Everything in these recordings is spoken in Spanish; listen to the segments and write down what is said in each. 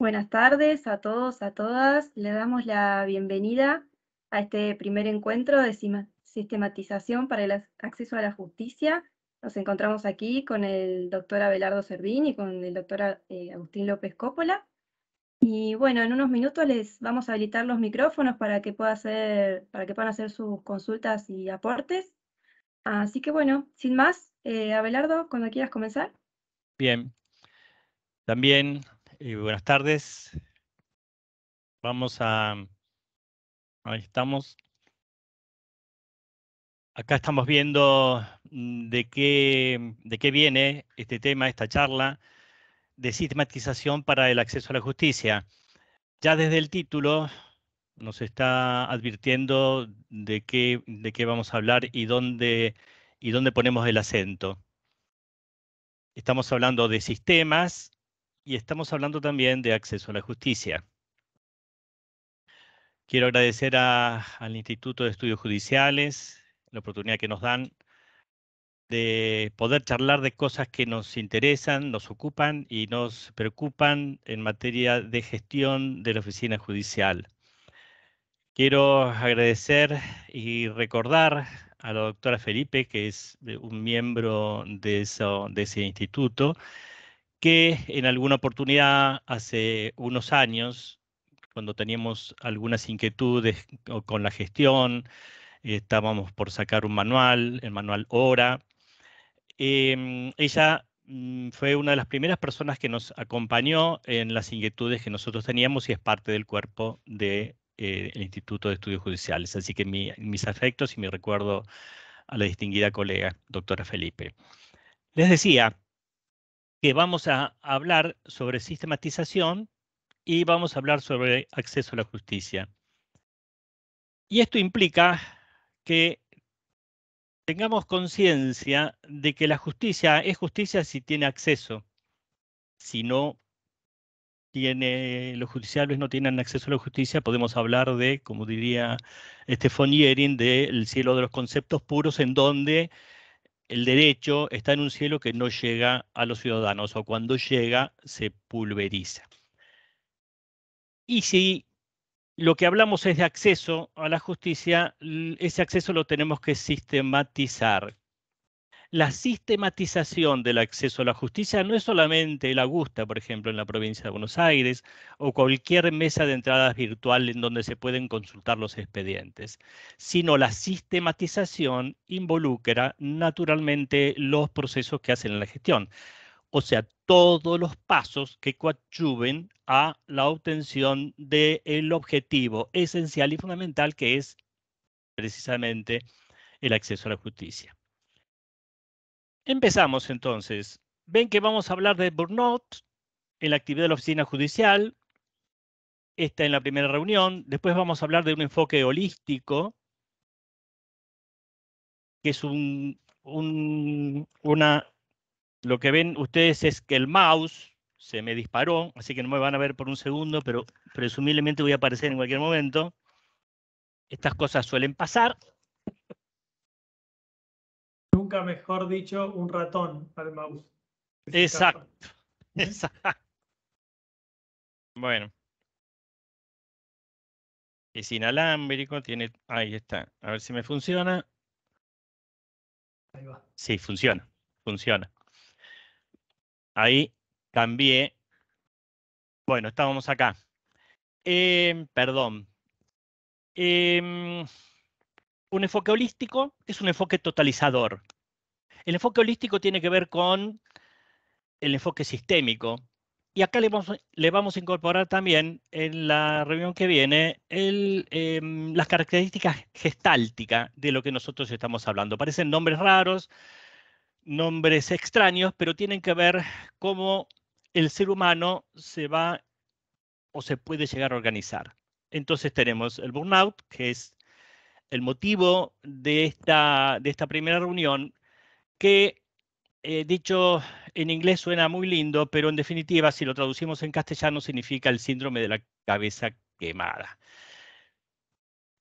Buenas tardes a todos, a todas. Le damos la bienvenida a este primer encuentro de sistematización para el acceso a la justicia. Nos encontramos aquí con el doctor Abelardo Servín y con el doctor eh, Agustín López Coppola. Y bueno, en unos minutos les vamos a habilitar los micrófonos para que, pueda hacer, para que puedan hacer sus consultas y aportes. Así que bueno, sin más, eh, Abelardo, cuando quieras comenzar. Bien. También buenas tardes. Vamos a... Ahí estamos. Acá estamos viendo mm, de qué, de qué viene este tema, esta charla de sistematización para el acceso a la justicia. Ya desde el título nos está advirtiendo de qué, de qué vamos a hablar y dónde, y dónde ponemos el acento. Estamos hablando de sistemas y estamos hablando también de acceso a la justicia. Quiero agradecer al Instituto de Estudios Judiciales la oportunidad que nos dan de poder charlar de cosas que nos interesan, nos ocupan y nos preocupan en materia de gestión de la oficina judicial. Quiero agradecer y recordar a la doctora Felipe, que es un miembro de ese instituto, que en alguna oportunidad hace unos años, cuando teníamos algunas inquietudes con la gestión, estábamos por sacar un manual, el manual Hora, em, ella mm, fue una de las primeras personas que nos acompañó en las inquietudes que nosotros teníamos y es parte del cuerpo del de, eh, Instituto de Estudios Judiciales. Así que mis afectos y mi recuerdo a la distinguida colega, doctora Felipe. Les decía, que vamos a hablar sobre sistematización y vamos a hablar sobre acceso a la justicia. Y esto implica que tengamos conciencia de que la justicia es justicia si tiene acceso. Si no tiene, los judiciales no tienen acceso a la justicia, podemos hablar de, como diría Estefan Yerin, del cielo de los conceptos puros, en donde el derecho está en un cielo que no llega a los ciudadanos o cuando llega se pulveriza. Y si lo que hablamos es de acceso a la justicia, ese acceso lo tenemos que sistematizar la sistematización del acceso a la justicia no es solamente la gusta, por ejemplo, en la provincia de Buenos Aires, o cualquier mesa de entradas virtual en donde se pueden consultar los expedientes, sino la sistematización involucra naturalmente los procesos que hacen la gestión. O sea, todos los pasos que coadyuven a la obtención del objetivo esencial y fundamental que es precisamente el acceso a la justicia. Empezamos entonces. Ven que vamos a hablar de burnout en la actividad de la oficina judicial, esta en la primera reunión. Después vamos a hablar de un enfoque holístico, que es un, un, una, lo que ven ustedes es que el mouse se me disparó, así que no me van a ver por un segundo, pero presumiblemente voy a aparecer en cualquier momento. Estas cosas suelen pasar nunca mejor dicho, un ratón al mouse. Exacto. Bueno. Es inalámbrico, tiene. Ahí está. A ver si me funciona. Ahí va. Sí, funciona. Funciona. Ahí cambié. Bueno, estábamos acá. Em, perdón. Em, un enfoque holístico es un enfoque totalizador. El enfoque holístico tiene que ver con el enfoque sistémico. Y acá le vamos, le vamos a incorporar también en la reunión que viene em, las características gestálticas de lo que nosotros estamos hablando. Parecen nombres raros, nombres extraños, pero tienen que ver cómo el ser humano se va o se puede llegar a organizar. Entonces tenemos el burnout, que es el motivo de esta, de esta primera reunión, que eh, dicho en inglés suena muy lindo, pero en definitiva, si lo traducimos en castellano, significa el síndrome de la cabeza quemada.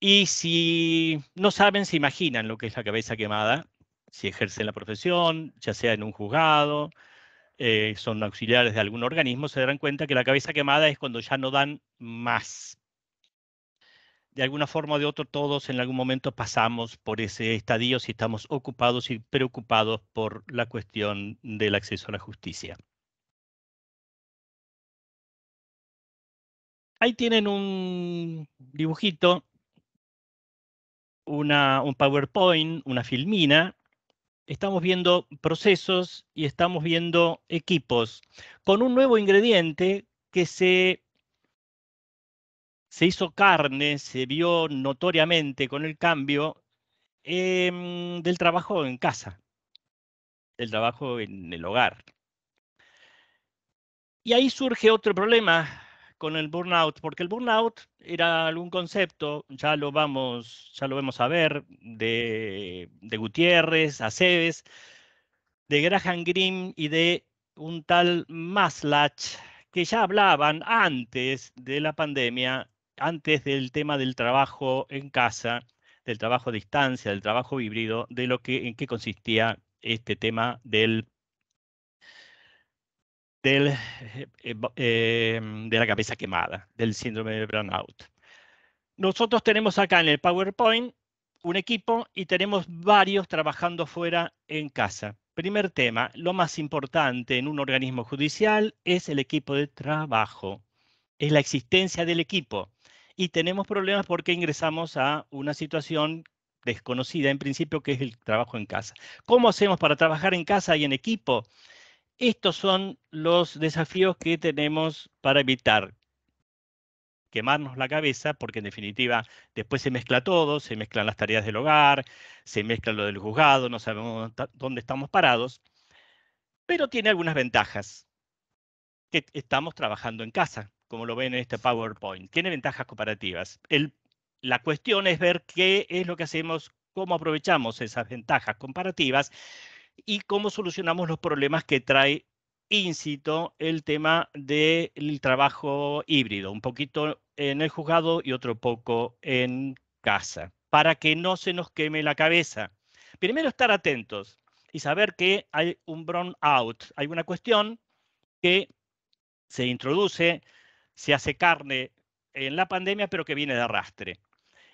Y si no saben, se imaginan lo que es la cabeza quemada, si ejercen la profesión, ya sea en un juzgado, eh, son auxiliares de algún organismo, se darán cuenta que la cabeza quemada es cuando ya no dan más de alguna forma o de otro, todos en algún momento pasamos por ese estadio si estamos ocupados y preocupados por la cuestión del acceso a la justicia. Ahí tienen un dibujito, una, un PowerPoint, una filmina. Estamos viendo procesos y estamos viendo equipos con un nuevo ingrediente que se se hizo carne, se vio notoriamente con el cambio em, del trabajo en casa, del trabajo en el hogar. Y ahí surge otro problema con el burnout, porque el burnout era algún concepto, ya lo vamos, ya lo a ver, de, de Gutiérrez, Aceves, de Graham Grimm y de un tal Maslach, que ya hablaban antes de la pandemia antes del tema del trabajo en casa, del trabajo a distancia, del trabajo híbrido, de lo que, en qué consistía este tema eh, eh, em, de la cabeza quemada, del síndrome de burnout. Nosotros tenemos acá en el PowerPoint un equipo y tenemos varios trabajando fuera en casa. Primer tema, lo más importante en un organismo judicial es el equipo de trabajo, es la existencia del equipo y tenemos problemas porque ingresamos a una situación desconocida en principio, que es el trabajo en casa. ¿Cómo hacemos para trabajar en casa y en equipo? Estos son los desafíos que tenemos para evitar quemarnos la cabeza, porque en definitiva después se mezcla todo, se mezclan las tareas del hogar, se mezcla lo del juzgado, no sabemos dónde estamos parados, pero tiene algunas ventajas, que estamos trabajando en casa, como lo ven en este PowerPoint. Tiene ventajas comparativas. El, la cuestión es ver qué es lo que hacemos, cómo aprovechamos esas ventajas comparativas y cómo solucionamos los problemas que trae íncito el tema del trabajo híbrido, un poquito en el juzgado y otro poco en casa, para que no se nos queme la cabeza. Primero estar atentos y saber que hay un burnout, hay una cuestión que se introduce se hace carne en la pandemia, pero que viene de arrastre.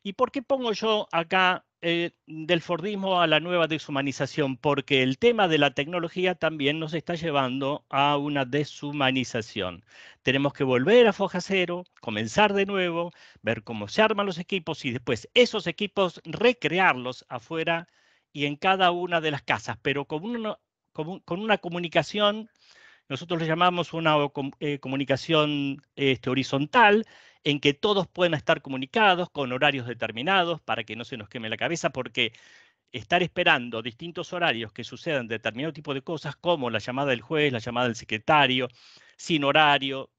¿Y por qué pongo yo acá eh, del Fordismo a la nueva deshumanización? Porque el tema de la tecnología también nos está llevando a una deshumanización. Tenemos que volver a foja cero, comenzar de nuevo, ver cómo se arman los equipos y después esos equipos recrearlos afuera y en cada una de las casas, pero con con una comunicación nosotros le llamamos una eh, comunicación este, horizontal, en que todos pueden estar comunicados con horarios determinados para que no se nos queme la cabeza, porque estar esperando distintos horarios que sucedan determinado tipo de cosas, como la llamada del juez, la llamada del secretario, sin horario,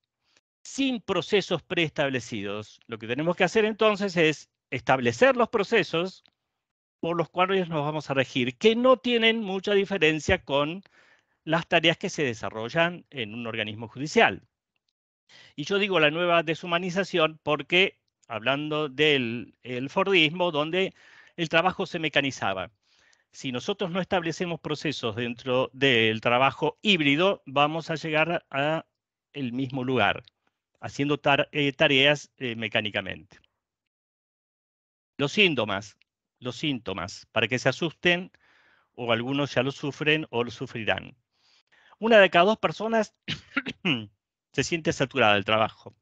sin procesos preestablecidos. Lo que tenemos que hacer entonces es establecer los procesos por los cuales nos vamos a regir, que no tienen mucha diferencia con las tareas que se desarrollan en un organismo judicial. Y yo digo la nueva deshumanización porque, hablando del Fordismo, donde el trabajo se mecanizaba. Si nosotros no establecemos procesos dentro del trabajo híbrido, vamos a llegar al mismo lugar, haciendo eh, tareas eh, mecánicamente. Los síntomas, los síntomas, para que se asusten o algunos ya lo sufren o lo sufrirán una de cada dos personas se siente saturada del trabajo.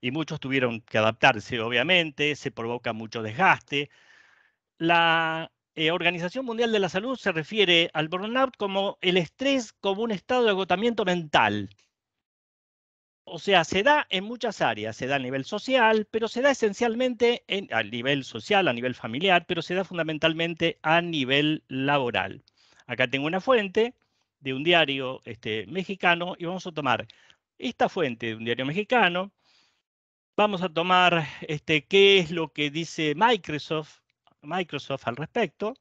Y muchos tuvieron que adaptarse, obviamente, se provoca mucho desgaste. La eh, Organización Mundial de la Salud se refiere al burnout como el estrés como un estado de agotamiento mental. O sea, se da en muchas áreas, se da a nivel social, pero se da esencialmente a nivel social, a nivel familiar, pero se da fundamentalmente a nivel laboral. Acá tengo una fuente de un diario este, mexicano y vamos a tomar esta fuente de un diario mexicano, vamos a tomar este, qué es lo que dice Microsoft, Microsoft al respecto,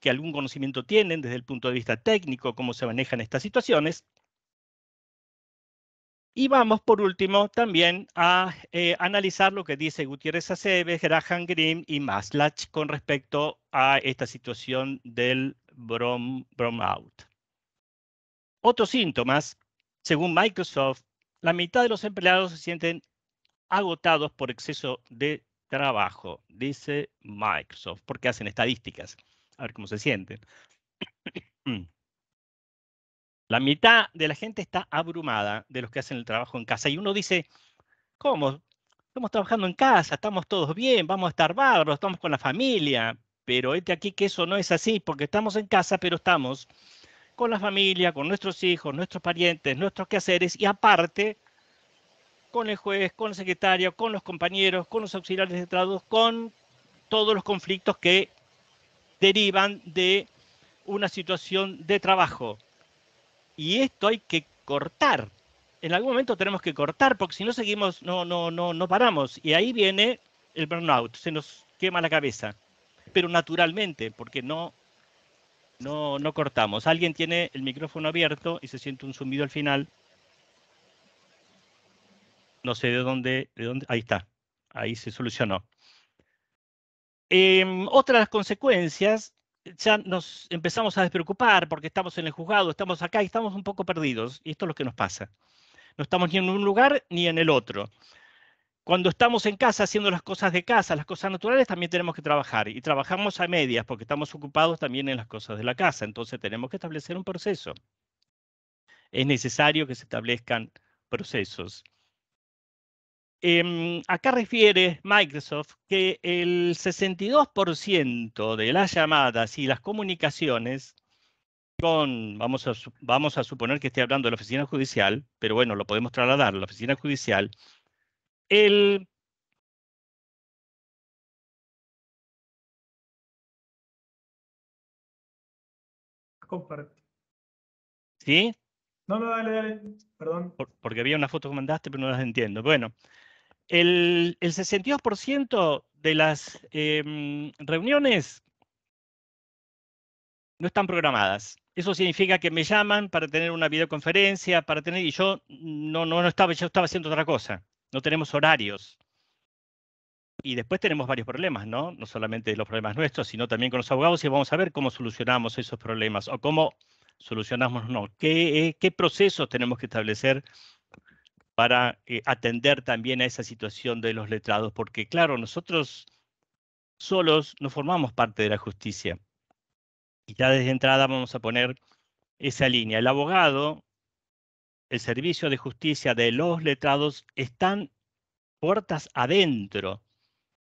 que algún conocimiento tienen desde el punto de vista técnico, cómo se manejan estas situaciones. Y vamos, por último, también a eh, analizar lo que dice Gutiérrez Aceves, Graham Grimm y Maslach con respecto a esta situación del brom, out. Otros síntomas, según Microsoft, la mitad de los empleados se sienten agotados por exceso de trabajo, dice Microsoft, porque hacen estadísticas. A ver cómo se sienten. La mitad de la gente está abrumada de los que hacen el trabajo en casa. Y uno dice, ¿cómo? Estamos trabajando en casa, estamos todos bien, vamos a estar barros, estamos con la familia. Pero este aquí que eso no es así, porque estamos en casa, pero estamos con la familia, con nuestros hijos, nuestros parientes, nuestros quehaceres y aparte con el juez, con el secretario, con los compañeros, con los auxiliares de traducción, con todos los conflictos que derivan de una situación de trabajo. Y esto hay que cortar. En algún momento tenemos que cortar porque si no seguimos, no, no, no, no paramos. Y ahí viene el burnout, se nos quema la cabeza. Pero naturalmente, porque no no, no cortamos. Alguien tiene el micrófono abierto y se siente un zumbido al final. No sé de dónde, de dónde. Ahí está. Ahí se solucionó. Em, otra consecuencias, ya nos empezamos a despreocupar porque estamos en el juzgado, estamos acá y estamos un poco perdidos. Y esto es lo que nos pasa. No estamos ni en un lugar ni en el otro. Cuando estamos en casa haciendo las cosas de casa, las cosas naturales, también tenemos que trabajar. Y trabajamos a medias porque estamos ocupados también en las cosas de la casa. Entonces tenemos que establecer un proceso. Es necesario que se establezcan procesos. Em, acá refiere Microsoft que el 62% de las llamadas y las comunicaciones con, vamos a, vamos a suponer que esté hablando de la oficina judicial, pero bueno, lo podemos trasladar a la oficina judicial, el, comparto. ¿Sí? No, no, dale, dale, perdón. porque había una foto que mandaste, pero no las entiendo. Bueno, el, el 62% de las em, reuniones no están programadas. Eso significa que me llaman para tener una videoconferencia, para tener, y yo no, no, no estaba, yo estaba haciendo otra cosa no tenemos horarios. Y después tenemos varios problemas, ¿no? No solamente los problemas nuestros, sino también con los abogados y vamos a ver cómo solucionamos esos problemas o cómo solucionamos, no, qué, eh, qué procesos tenemos que establecer para eh, atender también a esa situación de los letrados, porque claro, nosotros solos no formamos parte de la justicia. Y ya desde entrada vamos a poner esa línea. El abogado el servicio de justicia de los letrados están puertas adentro.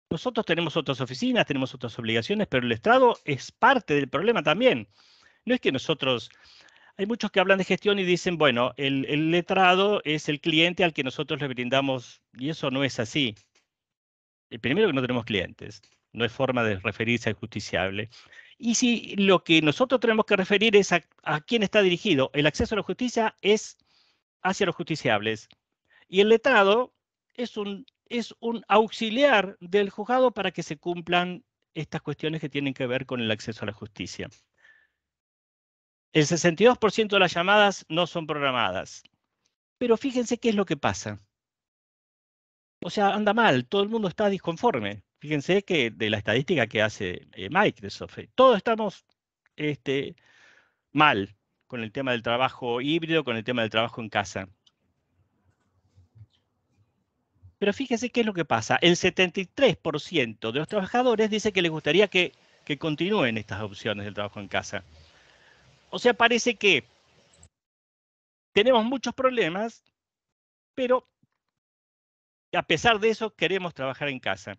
Nosotros tenemos otras oficinas, tenemos otras obligaciones, pero el letrado es parte del problema también. No es que nosotros... Hay muchos que hablan de gestión y dicen, bueno, el, letrado es el cliente al que nosotros le brindamos, y eso no es así. El eh, primero que no tenemos clientes, no es forma de referirse al justiciable. Y si lo que nosotros tenemos que referir es a quién está dirigido, el acceso a la justicia es hacia los justiciables. Y el letrado es un, es un auxiliar del juzgado para que se cumplan estas cuestiones que tienen que ver con el acceso a la justicia. El 62% de las llamadas no son programadas. Pero fíjense qué es lo que pasa. O sea, anda mal, todo el mundo está disconforme. Fíjense que de la estadística que hace Mike, eh, de Microsoft, eh, todos estamos este, mal con el tema del trabajo híbrido, con el tema del trabajo en casa. Pero fíjense qué es lo que pasa. El 73% de los trabajadores dice que les gustaría que, continúen estas opciones del trabajo en casa. O sea, parece que tenemos muchos problemas, pero a pesar de eso queremos trabajar en casa.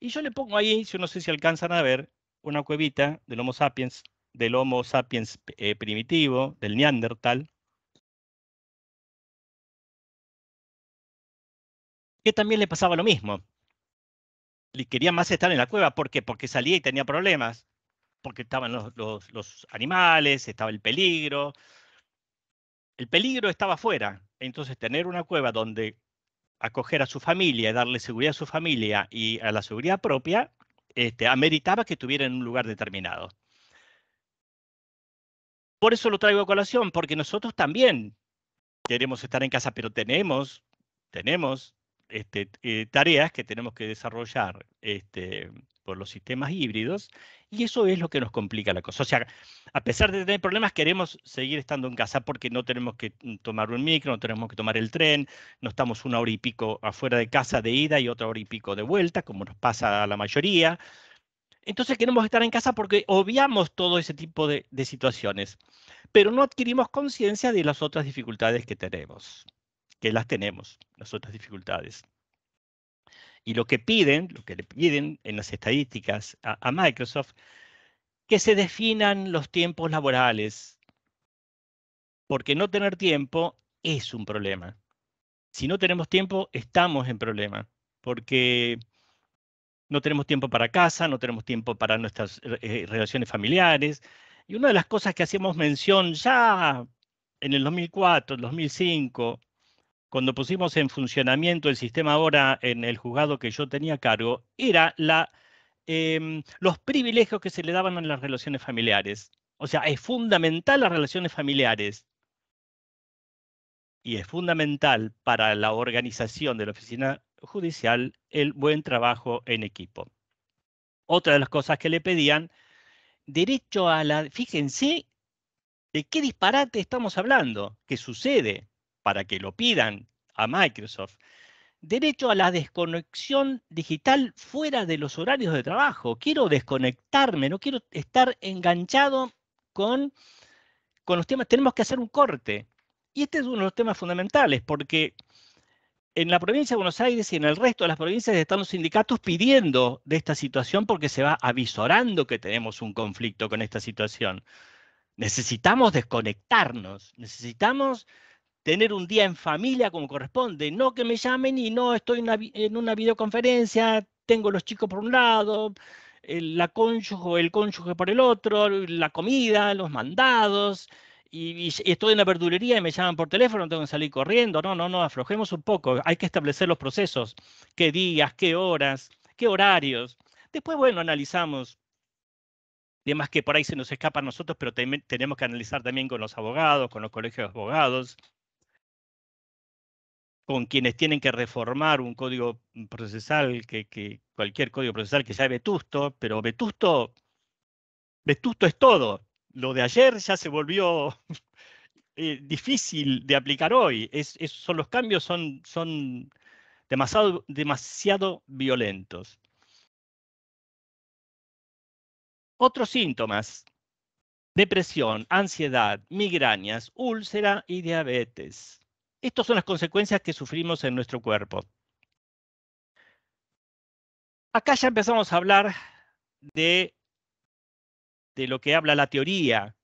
Y yo le pongo ahí, si no sé si alcanzan a ver, una cuevita del Homo sapiens del Homo sapiens eh, primitivo, del Neandertal, que también le pasaba lo mismo. Le quería más estar en la cueva, ¿por qué? Porque salía y tenía problemas, porque estaban los, los, animales, estaba el peligro. El peligro estaba fuera. entonces tener una cueva donde acoger a su familia, darle seguridad a su familia y a la seguridad propia, este, ameritaba que estuviera en un lugar determinado. Por eso lo traigo a colación, porque nosotros también queremos estar en casa, pero tenemos, tenemos este, eh, tareas que tenemos que desarrollar este, por los sistemas híbridos y eso es lo que nos complica la cosa. O sea, a pesar de tener problemas, queremos seguir estando en casa porque no tenemos que mm, tomar un micro, no tenemos que tomar el tren, no estamos una hora y pico afuera de casa de ida y otra hora y pico de vuelta, como nos pasa a la mayoría entonces queremos estar en casa porque obviamos todo ese tipo de, situaciones, pero no adquirimos conciencia de las otras dificultades que tenemos, que las tenemos, las otras dificultades. Y lo que piden, lo que le piden en las estadísticas a Microsoft, que se definan los tiempos laborales, porque no tener tiempo es un problema. Si no tenemos tiempo, estamos en problema, porque no tenemos tiempo para casa, no tenemos tiempo para nuestras eh, eh, relaciones familiares. Y una de las cosas que hacíamos mención ya en el 2004, 2005, cuando pusimos en funcionamiento el sistema ahora en el juzgado que yo tenía a cargo, era la, em, los privilegios que se le daban a las relaciones familiares. O sea, es fundamental las relaciones familiares y es fundamental para la organización de la oficina judicial el buen trabajo en equipo. Otra de las cosas que le pedían, derecho a la... Fíjense de qué disparate estamos hablando, que sucede para que lo pidan a Microsoft. Derecho a la desconexión digital fuera de los horarios de trabajo. Quiero desconectarme, no quiero estar enganchado con, con los temas. Tenemos que hacer un corte. Y este es uno de los temas fundamentales, porque en la provincia de Buenos Aires y en el resto de las provincias están los sindicatos pidiendo de esta situación porque se va avisorando que tenemos un conflicto con esta situación. Necesitamos desconectarnos, necesitamos tener un día en familia como corresponde, no que me llamen y no estoy en una videoconferencia, tengo los chicos por un lado, la cónyuge, el cónyuge por el otro, la comida, los mandados, y, estoy en la verdulería y me llaman por teléfono, tengo que salir corriendo. No, no, no, aflojemos un poco. Hay que establecer los procesos. ¿Qué días? ¿Qué horas? ¿Qué horarios? Después, bueno, analizamos además que por ahí se nos escapa a nosotros, pero tenemos que analizar también con los abogados, con los colegios de abogados, con quienes tienen que reformar un código procesal, cualquier código procesal que sea vetusto, pero vetusto, vetusto es todo lo de ayer ya se volvió eh, difícil de aplicar hoy. son, los cambios son, son demasiado, demasiado violentos. Otros síntomas, depresión, ansiedad, migrañas, úlcera y diabetes. Estas son las consecuencias que sufrimos en nuestro cuerpo. Acá ya empezamos a hablar de de lo que habla la teoría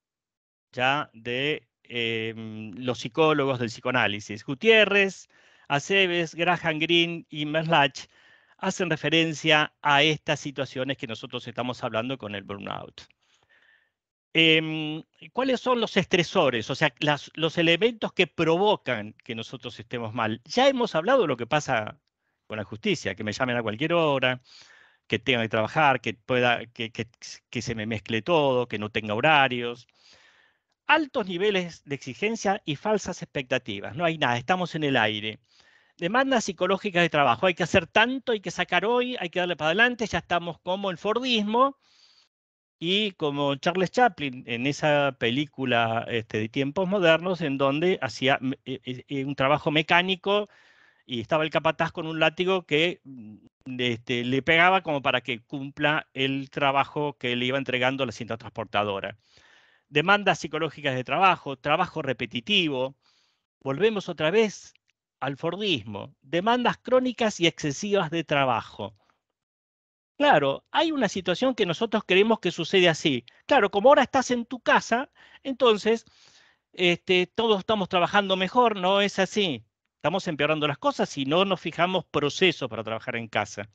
ya de em, los psicólogos del psicoanálisis. Gutiérrez, Aceves, Graham Green y Merlach hacen referencia a estas situaciones que nosotros estamos hablando con el burnout. Em, ¿Cuáles son los estresores? O sea, los elementos que provocan que nosotros estemos mal. Ya hemos hablado de lo que pasa con la justicia, que me llamen a cualquier hora, que tenga que trabajar, que, pueda, que, que, se me mezcle todo, que no tenga horarios. Altos niveles de exigencia y falsas expectativas. No hay nada, estamos en el aire. Demandas psicológicas de trabajo. Hay que hacer tanto, hay que sacar hoy, hay que darle para adelante. Ya estamos como el Fordismo y como Charles Chaplin en esa película este, de tiempos modernos en donde hacía e, e, e, un trabajo mecánico y estaba el capataz con un látigo que mm, este, le pegaba como para que cumpla el trabajo que le iba entregando la cinta transportadora. Demandas psicológicas de trabajo, trabajo repetitivo. Volvemos otra vez al Fordismo. Demandas crónicas y excesivas de trabajo. Claro, hay una situación que nosotros creemos que sucede así. Claro, como ahora estás en tu casa, entonces este, todos estamos trabajando mejor, no es así. Estamos empeorando las cosas si no nos fijamos procesos para trabajar en casa.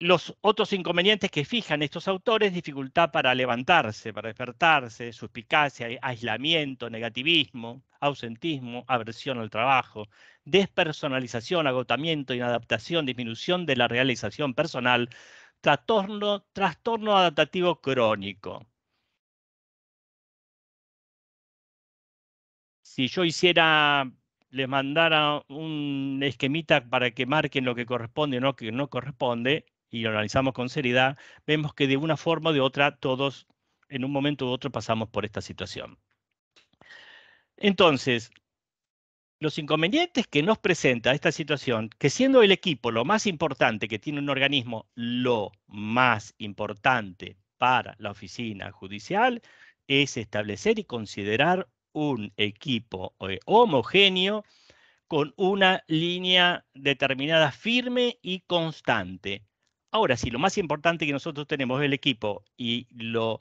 Los otros inconvenientes que fijan estos autores, dificultad para levantarse, para despertarse, suspicacia, aislamiento, negativismo, ausentismo, aversión al trabajo, despersonalización, agotamiento, inadaptación, disminución de la realización personal, trastorno, trastorno adaptativo crónico. si yo hiciera, les mandara un esquemita para que marquen lo que corresponde o lo que no corresponde, y lo analizamos con seriedad, vemos que de una forma u de otra todos en un momento u otro pasamos por esta situación. Entonces, los inconvenientes que nos presenta esta situación, que siendo el equipo lo más importante que tiene un organismo, lo más importante para la oficina judicial, es establecer y considerar un equipo eh, homogéneo con una línea determinada firme y constante. Ahora, si lo más importante que nosotros tenemos es el equipo y lo,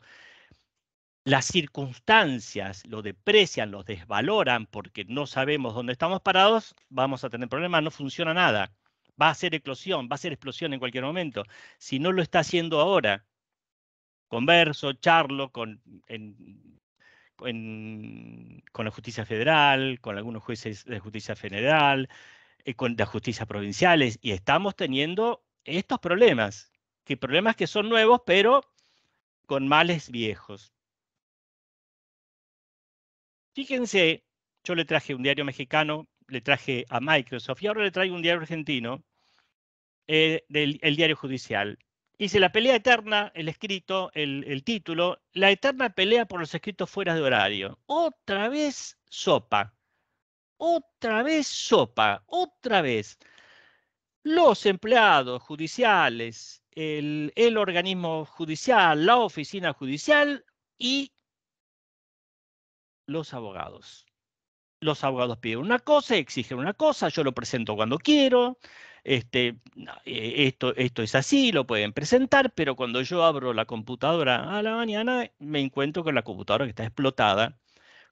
las circunstancias lo deprecian, lo desvaloran porque no sabemos dónde estamos parados, vamos a tener problemas, no funciona nada. Va a ser eclosión, va a ser explosión en cualquier momento. Si no lo está haciendo ahora, converso, charlo con, con la justicia federal, con algunos jueces de justicia federal, eh, con las justicias provinciales, y estamos teniendo estos problemas, que problemas que son nuevos, pero con males viejos. Fíjense, yo le traje un diario mexicano, le traje a Microsoft, y ahora le traigo un diario argentino, eh, el diario judicial. Dice la pelea eterna, el escrito, el, título, la eterna pelea por los escritos fuera de horario. Otra vez sopa, otra vez sopa, otra vez. Los empleados judiciales, el, el organismo judicial, la oficina judicial y los abogados. Los abogados piden una cosa, exigen una cosa, yo lo presento cuando quiero, este, eh, esto, esto es así, lo pueden presentar, pero cuando yo abro la computadora a la mañana, me encuentro con la computadora que está explotada.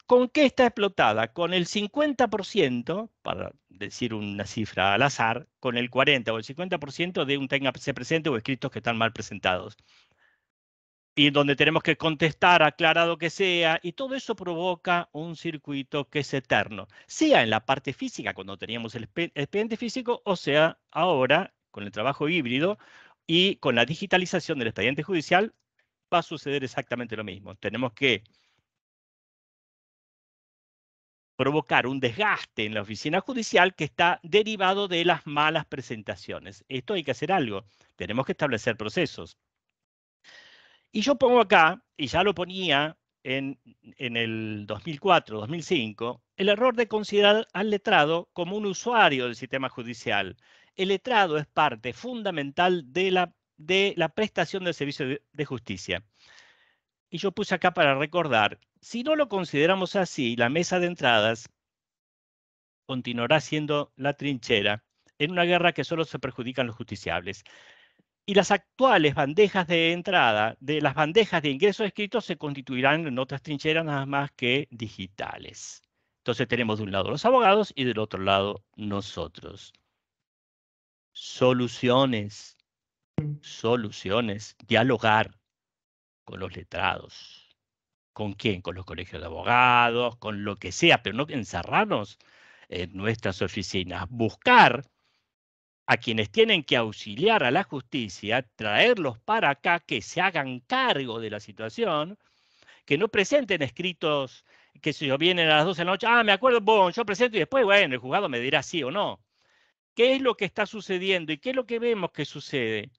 ¿Con qué está explotada? Con el 50%, para decir una cifra al azar, con el 40 o el 50% de un tenga presente o escritos que están mal presentados y donde tenemos que contestar aclarado que sea, y todo eso provoca un circuito que es eterno, sea en la parte física cuando teníamos el expediente físico, o sea ahora con el trabajo híbrido y con la digitalización del expediente judicial va a suceder exactamente lo mismo. Tenemos que provocar un desgaste en la oficina judicial que está derivado de las malas presentaciones. Esto hay que hacer algo. Tenemos que establecer procesos. Y yo pongo acá, y ya lo ponía en, en el 2004-2005, el error de considerar al letrado como un usuario del sistema judicial. El letrado es parte fundamental de la, de la prestación del servicio de, justicia. Y yo puse acá para recordar, si no lo consideramos así, la mesa de entradas continuará siendo la trinchera en una guerra que solo se perjudican los justiciables y las actuales bandejas de entrada de las bandejas de ingreso escritos se constituirán en otras trincheras nada más que digitales. Entonces tenemos de un lado los abogados y del otro lado nosotros. Soluciones, soluciones, dialogar con los letrados. ¿Con quién? Con los colegios de abogados, con lo que sea, pero no encerrarnos en nuestras oficinas. Buscar a quienes tienen que auxiliar a la justicia, traerlos para acá, que se hagan cargo de la situación, que no presenten escritos que si yo vienen a las 12 de la noche, ah, me acuerdo, bon, yo presento y después, bueno, el juzgado me dirá sí o no. ¿Qué es lo que está sucediendo y qué es lo que vemos que sucede?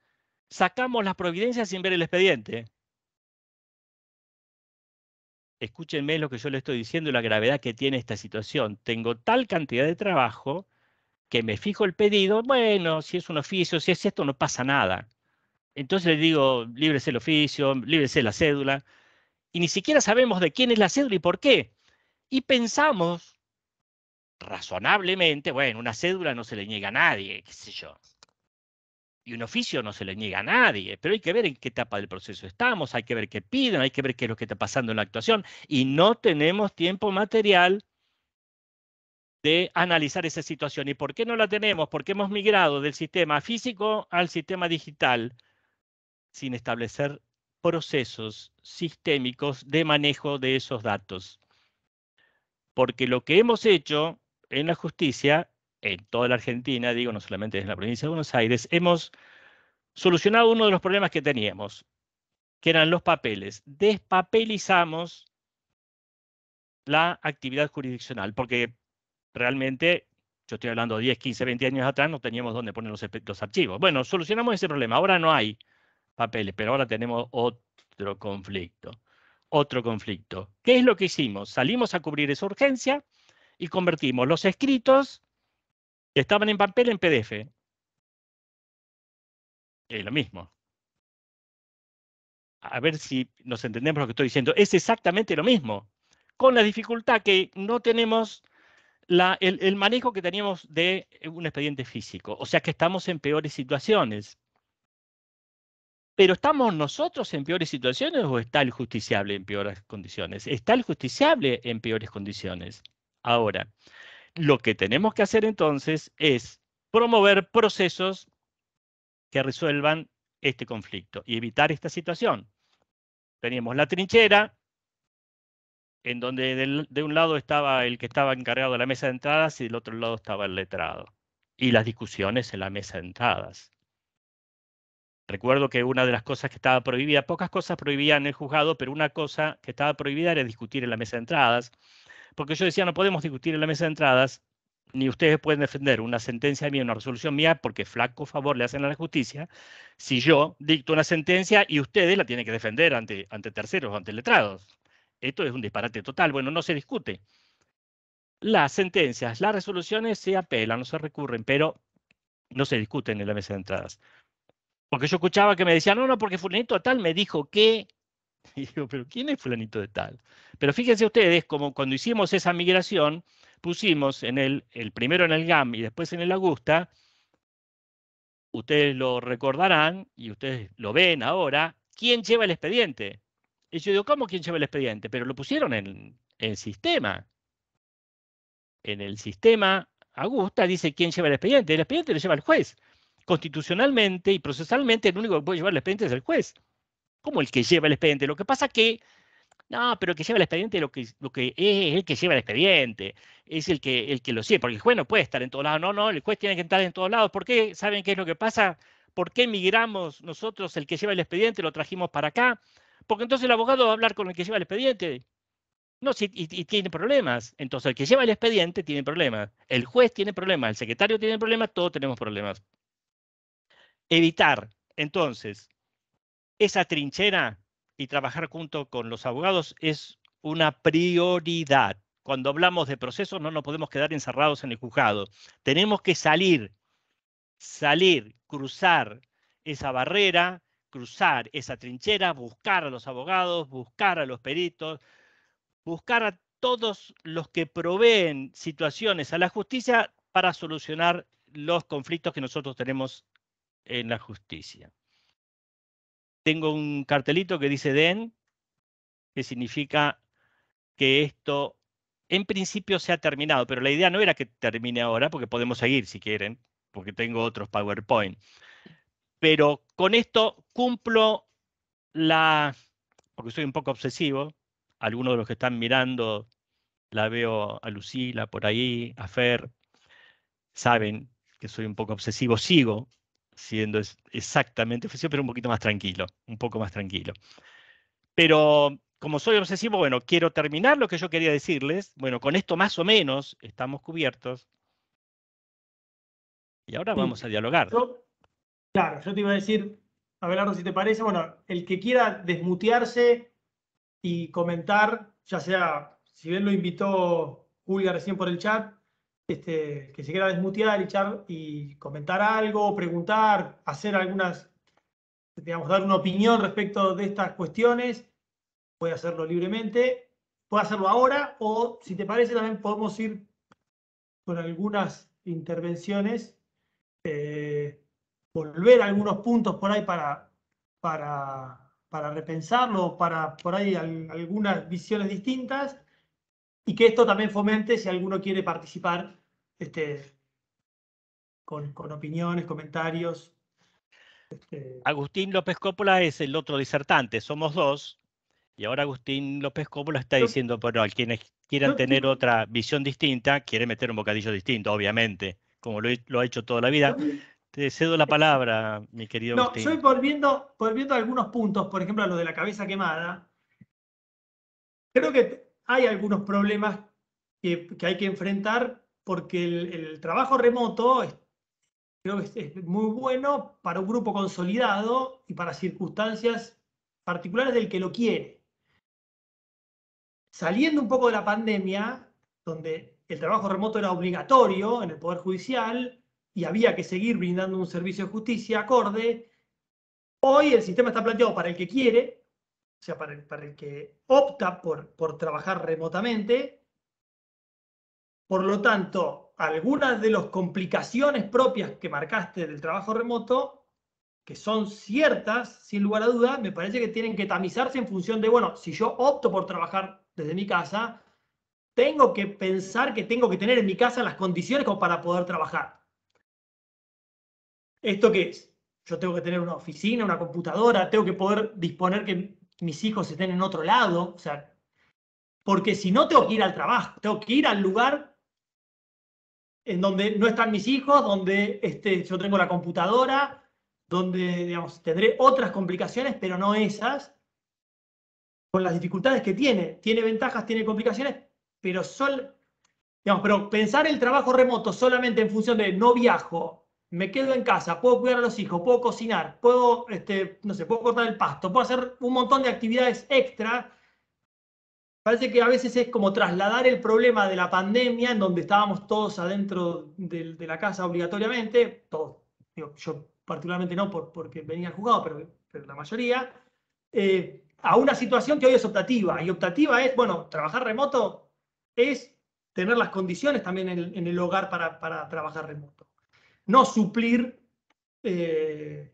Sacamos las providencias sin ver el expediente. Escúchenme lo que yo le estoy diciendo y la gravedad que tiene esta situación. Tengo tal cantidad de trabajo que me fijo el pedido, bueno, si es un oficio, si es esto, no pasa nada. Entonces le digo, líbrese el oficio, líbrese la cédula, y ni siquiera sabemos de quién es la cédula y por qué. Y pensamos, razonablemente, bueno, una cédula no se le niega a nadie, qué sé yo. Y un oficio no se le niega a nadie, pero hay que ver en qué etapa del proceso estamos, hay que ver qué piden, hay que ver qué es lo que está pasando en la actuación, y no tenemos tiempo material de analizar esa situación. ¿Y por qué no la tenemos? Porque hemos migrado del sistema físico al sistema digital sin establecer procesos sistémicos de manejo de esos datos. Porque lo que hemos hecho en la justicia, en toda la Argentina, digo, no solamente en la provincia de Buenos Aires, hemos solucionado uno de los problemas que teníamos, que eran los papeles. Despapelizamos la actividad jurisdiccional, porque realmente, yo estoy hablando 10, 15, 20 años atrás, no teníamos dónde poner los, los archivos. Bueno, solucionamos ese problema. Ahora no hay papeles, pero ahora tenemos otro conflicto. Otro conflicto. ¿Qué es lo que hicimos? Salimos a cubrir esa urgencia y convertimos los escritos que estaban en papel en PDF. Es lo mismo. A ver si nos entendemos lo que estoy diciendo. Es exactamente lo mismo, con la dificultad que no tenemos el, el, manejo que teníamos de eh, un expediente físico. O sea que estamos en peores situaciones. Pero ¿estamos nosotros en peores situaciones o está el justiciable en peores condiciones? Está el justiciable en peores condiciones. Ahora, lo que tenemos que hacer entonces es promover procesos que resuelvan este conflicto y evitar esta situación. Teníamos la trinchera, en donde de un lado estaba el que estaba encargado de la mesa de entradas y del otro lado estaba el letrado. Y las discusiones en la mesa de entradas. Recuerdo que una de las cosas que estaba prohibida, pocas cosas prohibían el juzgado, pero una cosa que estaba prohibida era discutir en la mesa de entradas, porque yo decía, no podemos discutir en la mesa de entradas, ni ustedes pueden defender una sentencia mía, una resolución mía, porque flaco favor le hacen a la justicia, si yo dicto una sentencia y ustedes la tienen que defender ante, ante terceros, ante letrados. Esto es un disparate total. Bueno, no se discute. Las sentencias, las resoluciones se apelan, no se recurren, pero no se discuten en la mesa de entradas. Porque yo escuchaba que me decían, no, no, porque fulanito de tal me dijo que... Y digo, pero ¿quién es fulanito de tal? Pero fíjense ustedes, como cuando hicimos esa migración, pusimos en el, el primero en el GAM y después en el Augusta, ustedes lo recordarán y ustedes lo ven ahora, ¿quién lleva el expediente? Y yo digo, ¿cómo quién lleva el expediente? Pero lo pusieron en el sistema. En el sistema, Augusta dice quién lleva el expediente. El expediente lo lleva el juez. Constitucionalmente y procesalmente, el único que puede llevar el expediente es el juez. ¿Cómo el que lleva el expediente. Lo que pasa que, no, pero el que lleva el expediente lo que, lo que es, el que lleva el expediente. Es el que, el que lo sigue. Porque el juez no puede estar en todos lados. No, no, el juez tiene que estar en todos lados. ¿Por qué? ¿Saben qué es lo que pasa? ¿Por qué migramos nosotros el que lleva el expediente? Lo trajimos para acá porque entonces el abogado va a hablar con el que lleva el expediente. No, si, y, y, tiene problemas. Entonces, el que lleva el expediente tiene problemas. El juez tiene problemas. El secretario tiene problemas. Todos tenemos problemas. Evitar, entonces, esa trinchera y trabajar junto con los abogados es una prioridad. Cuando hablamos de procesos, no nos podemos quedar encerrados en el juzgado. Tenemos que salir, salir, cruzar esa barrera cruzar esa trinchera, buscar a los abogados, buscar a los peritos, buscar a todos los que proveen situaciones a la justicia para solucionar los conflictos que nosotros tenemos en la justicia. Tengo un cartelito que dice DEN, que significa que esto en principio se ha terminado, pero la idea no era que termine ahora, porque podemos seguir si quieren, porque tengo otros PowerPoint. Pero con esto cumplo la, porque soy un poco obsesivo, algunos de los que están mirando, la veo a Lucila por ahí, a Fer, saben que soy un poco obsesivo, sigo siendo exactamente obsesivo, pero un poquito más tranquilo, un poco más tranquilo. Pero como soy obsesivo, bueno, quiero terminar lo que yo quería decirles. Bueno, con esto más o menos estamos cubiertos. Y ahora vamos a dialogar. claro, yo te iba a decir, Abelardo, si te parece, bueno, el que quiera desmutearse y comentar, ya sea, si bien lo invitó Julia recién por el chat, este, que se quiera desmutear y, y comentar algo, preguntar, hacer algunas, digamos, dar una opinión respecto de estas cuestiones, puede hacerlo libremente, puede hacerlo ahora o, si te parece, también podemos ir con algunas intervenciones. Eh, volver algunos puntos por ahí para, para, para repensarlo, para por ahí algunas visiones distintas, y que esto también fomente si alguno quiere participar este, con, opiniones, comentarios. Este. Agustín López Coppola es el otro disertante, somos dos, y ahora Agustín López Coppola está diciendo, bueno, a quienes quieran tener otra visión distinta, quiere meter un bocadillo distinto, obviamente, como lo ha hecho toda la vida. Te cedo la palabra, mi querido. No, yo voy volviendo, volviendo a algunos puntos, por ejemplo, a lo de la cabeza quemada. Creo que hay algunos problemas que, hay que enfrentar porque el, trabajo remoto creo que es muy bueno para un grupo consolidado y para circunstancias particulares del que lo quiere. Saliendo un poco de la pandemia, donde el trabajo remoto era obligatorio en el Poder Judicial, y había que seguir brindando un servicio de justicia acorde, hoy el sistema está planteado para el que quiere, o sea, para el, que opta por, por trabajar remotamente. Por lo tanto, algunas de las complicaciones propias que marcaste del trabajo remoto, que son ciertas, sin lugar a duda, me parece que tienen que tamizarse en función de, bueno, si yo opto por trabajar desde mi casa, tengo que pensar que tengo que tener en mi casa las condiciones como para poder trabajar. ¿Esto qué es? Yo tengo que tener una oficina, una computadora, tengo que poder disponer que mis hijos estén en otro lado, o sea, porque si no tengo que ir al trabajo, tengo que ir al lugar en donde no están mis hijos, donde este, yo tengo la computadora, donde, digamos, tendré otras complicaciones, pero no esas, con las dificultades que tiene. Tiene ventajas, tiene complicaciones, pero, sol, digamos, pero pensar el trabajo remoto solamente en función de no viajo, me quedo en casa, puedo cuidar a los hijos, puedo cocinar, puedo, este, no sé, puedo cortar el pasto, puedo hacer un montón de actividades extra. Parece que a veces es como trasladar el problema de la pandemia, en donde estábamos todos adentro de, la casa obligatoriamente, todos, yo particularmente no porque venía al juzgado, pero, la mayoría, eh, a una situación que hoy es optativa. Y optativa es, bueno, trabajar remoto es tener las condiciones también en el, hogar para trabajar remoto no suplir eh,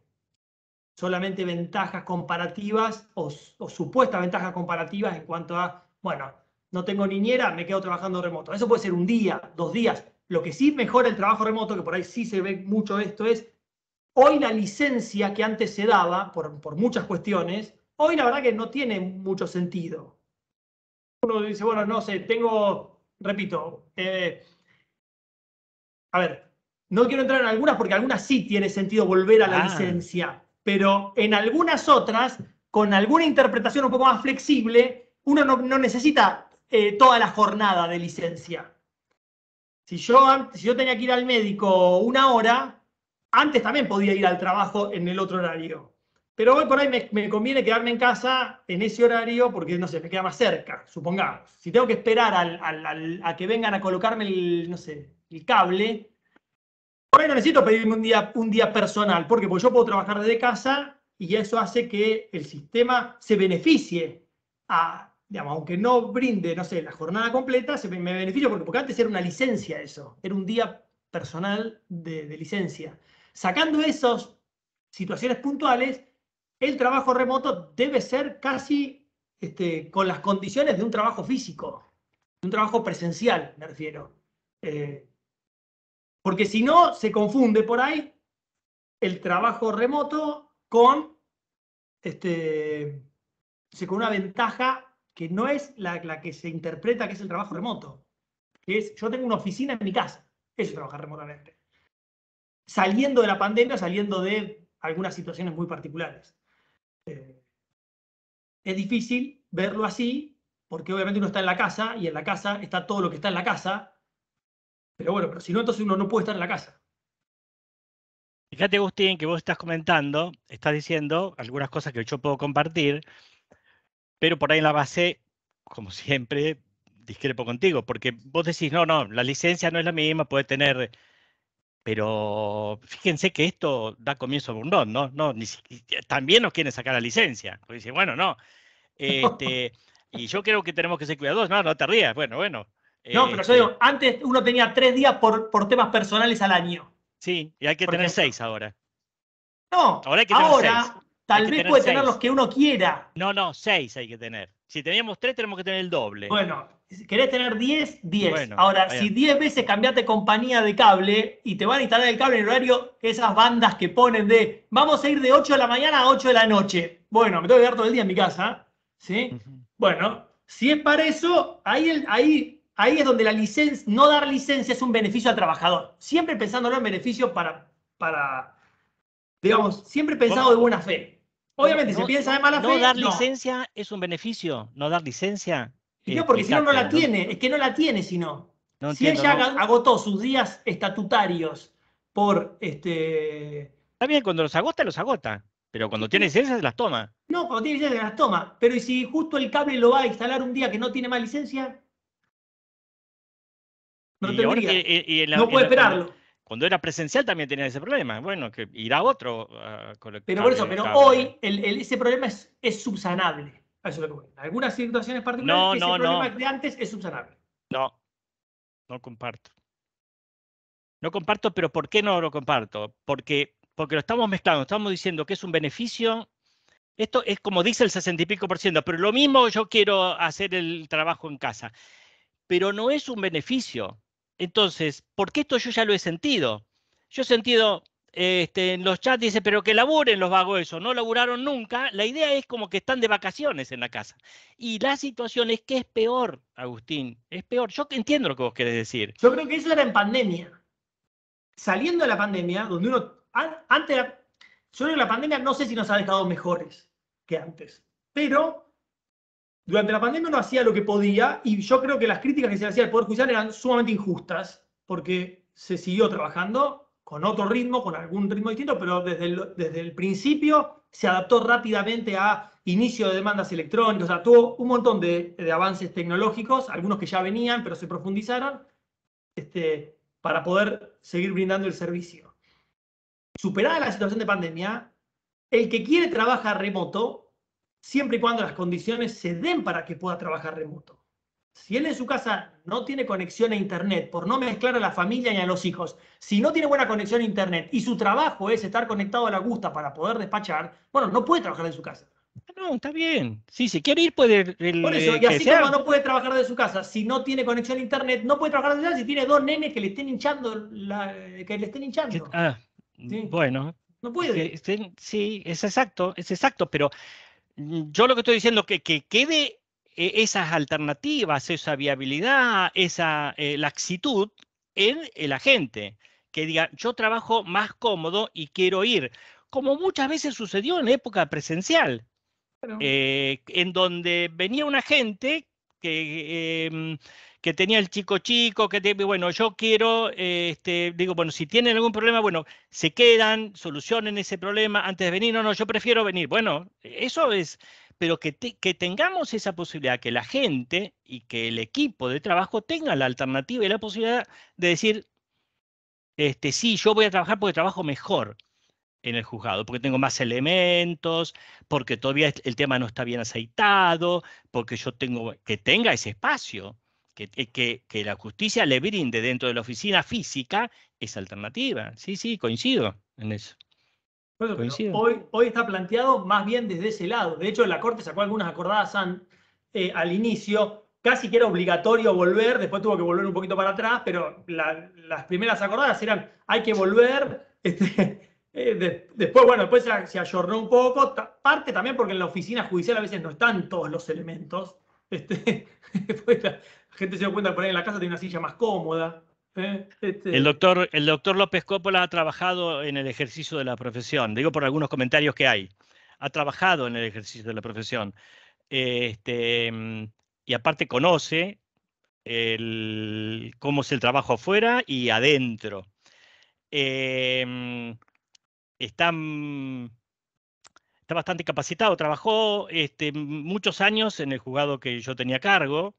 solamente ventajas comparativas o, supuestas ventajas comparativas en cuanto a, bueno, no tengo niñera, me quedo trabajando remoto. Eso puede ser un día, dos días. Lo que sí mejora el trabajo remoto, que por ahí sí se ve mucho esto, es hoy la licencia que antes se daba por, muchas cuestiones, hoy la verdad que no tiene mucho sentido. Uno dice, bueno, no sé, tengo, repito, eh, a ver, no quiero entrar en algunas porque algunas sí tiene sentido volver a la licencia, pero en algunas otras, con alguna interpretación un poco más flexible, uno no, necesita eh, toda la jornada de licencia. Si yo, yo tenía que ir al médico una hora, antes también podía ir al trabajo en el otro horario. Pero hoy por ahí me, conviene quedarme en casa en ese horario porque, no sé, me queda más cerca, supongamos. Si tengo que esperar a que vengan a colocarme no sé, el cable, por necesito pedirme un día, un día personal, porque pues Porque yo puedo trabajar desde casa y eso hace que el sistema se beneficie a, digamos, aunque no brinde, no sé, la jornada completa, se me beneficio porque, antes era una licencia eso, era un día personal de, licencia. Sacando esas situaciones puntuales, el trabajo remoto debe ser casi este, con las condiciones de un trabajo físico, un trabajo presencial, me refiero. Eh, porque si no, se confunde por ahí el trabajo remoto con, este, con una ventaja que no es la, que se interpreta que es el trabajo remoto. Que es, yo tengo una oficina en mi casa, eso es trabajar remotamente. Saliendo de la pandemia, saliendo de algunas situaciones muy particulares. Eh, es difícil verlo así, porque obviamente uno está en la casa y en la casa está todo lo que está en la casa, pero bueno, pero si no, entonces uno no puede estar en la casa. Fíjate, Agustín, que vos estás comentando, estás diciendo algunas cosas que yo puedo compartir, pero por ahí en la base, como siempre, discrepo contigo, porque vos decís, no, no, la licencia no es la misma, puede tener, pero fíjense que esto da comienzo a un ¿no? no ni, también nos quieren sacar la licencia. Porque bueno, no. Este, y yo creo que tenemos que ser cuidadosos, no, no te rías, bueno, bueno. No, pero yo este, digo, antes uno tenía tres días por, por temas personales al año. Sí, y hay que tener seis ahora. No, ahora, hay que tener ahora tal vez puede tener los que uno quiera. No, no, seis hay que tener. Si teníamos tres, tenemos que tener el doble. Bueno, si querés tener diez, diez. ahora, si diez veces cambiaste compañía de cable y te van a instalar el cable en el horario, esas bandas que ponen de vamos a ir de 8 de la mañana a 8 de la noche. Bueno, me tengo que quedar todo el día en mi casa. ¿Sí? Bueno, si es para eso, ahí, el, ahí ahí es donde la licencia, no dar licencia es un beneficio al trabajador. Siempre pensándolo en beneficio para, para digamos, siempre pensado de buena fe. Obviamente, si se piensa de mala fe. No dar licencia es un beneficio, no dar licencia. no, porque si no, no la tiene, es que no la tiene si no. si ella agotó sus días estatutarios por este. Está bien, cuando los agota, los agota. Pero cuando tiene licencia, se las toma. No, cuando tiene licencia, las toma. Pero ¿y si justo el cable lo va a instalar un día que no tiene más licencia? No, y no puede esperarlo. Cuando era presencial también tenía ese problema. Bueno, que irá otro ah, Pero por eso, pero hoy ese problema es, es subsanable. Eso algunas situaciones particulares ese problema de antes es subsanable. No, no comparto. No comparto, pero ¿por qué no lo comparto? Porque, porque lo estamos mezclando, estamos diciendo que es un beneficio. Esto es como dice el 60 y pico por ciento, pero lo mismo yo quiero hacer el trabajo en casa. Pero no es un beneficio, entonces, ¿por qué esto yo ya lo he sentido. Yo he sentido este, en los chats, dice, pero que laburen los vagos eso, no laburaron nunca. La idea es como que están de vacaciones en la casa. Y la situación es que es peor, Agustín, es peor. Yo entiendo lo que vos querés decir. Yo creo que eso era en pandemia. Saliendo de la pandemia, donde uno, antes, yo creo la pandemia no sé si nos ha dejado mejores que antes, pero durante la pandemia no hacía lo que podía y yo creo que las críticas que se le hacía al Poder Judicial eran sumamente injustas porque se siguió trabajando con otro ritmo, con algún ritmo distinto, pero desde el, desde el principio se adaptó rápidamente a inicio de demandas electrónicas, o sea, tuvo un montón de, avances tecnológicos, algunos que ya venían, pero se profundizaron, este, para poder seguir brindando el servicio. Superada la situación de pandemia, el que quiere trabajar remoto siempre y cuando las condiciones se den para que pueda trabajar remoto. Si él en su casa no tiene conexión a Internet, por no mezclar a la familia ni a los hijos, si no tiene buena conexión a Internet y su trabajo es estar conectado a la gusta para poder despachar, bueno, no puede trabajar en su casa. No, está bien. Sí, si quiere ir puede... por eso, eh, y así no puede trabajar de su casa, si no tiene conexión a Internet, no puede trabajar de su casa si tiene dos nenes que le estén hinchando. que le estén hinchando. Ah, bueno. No puede. Sí, es exacto, es exacto, pero Mm, yo lo que estoy diciendo es que, quede eh, esas alternativas, esa viabilidad, esa eh, laxitud en el agente, que diga, yo trabajo más cómodo y quiero ir, como muchas veces sucedió en época presencial, eh, en donde venía un agente que mm, que tenía el chico chico, que bueno, yo quiero, eh, este, digo, bueno, si tienen algún problema, bueno, se quedan, solucionen ese problema antes de venir, no, no, yo prefiero venir. Bueno, eso es, pero que, que tengamos esa posibilidad, que la gente y que el equipo de trabajo tenga la alternativa y la posibilidad de decir, este, sí, yo voy a trabajar porque trabajo mejor en el juzgado, porque tengo más elementos, porque todavía el tema no está bien aceitado, porque yo tengo que tenga ese espacio eh, que, la justicia le brinde dentro de la oficina física esa alternativa. Sí, sí, coincido en eso. Hoy, hoy, está planteado más bien desde ese lado. De hecho, la Corte sacó algunas acordadas eh, al inicio, casi que era obligatorio volver, después tuvo que volver un poquito para atrás, pero las primeras acordadas eran hay que volver. Este, eh, después, bueno, después se, ayornó un poco, parte también porque en la oficina judicial a veces no están todos los elementos. Este, gente se da cuenta que por ahí en la casa tiene una silla más cómoda. ¿eh? Este el, doctor, el doctor López Coppola ha trabajado en el ejercicio de la profesión, digo por algunos comentarios que hay, ha trabajado en el ejercicio de la profesión. Este, y aparte conoce cómo es el trabajo afuera y adentro. Em, mm, está, bastante capacitado, trabajó este, muchos años en el juzgado que yo tenía a cargo,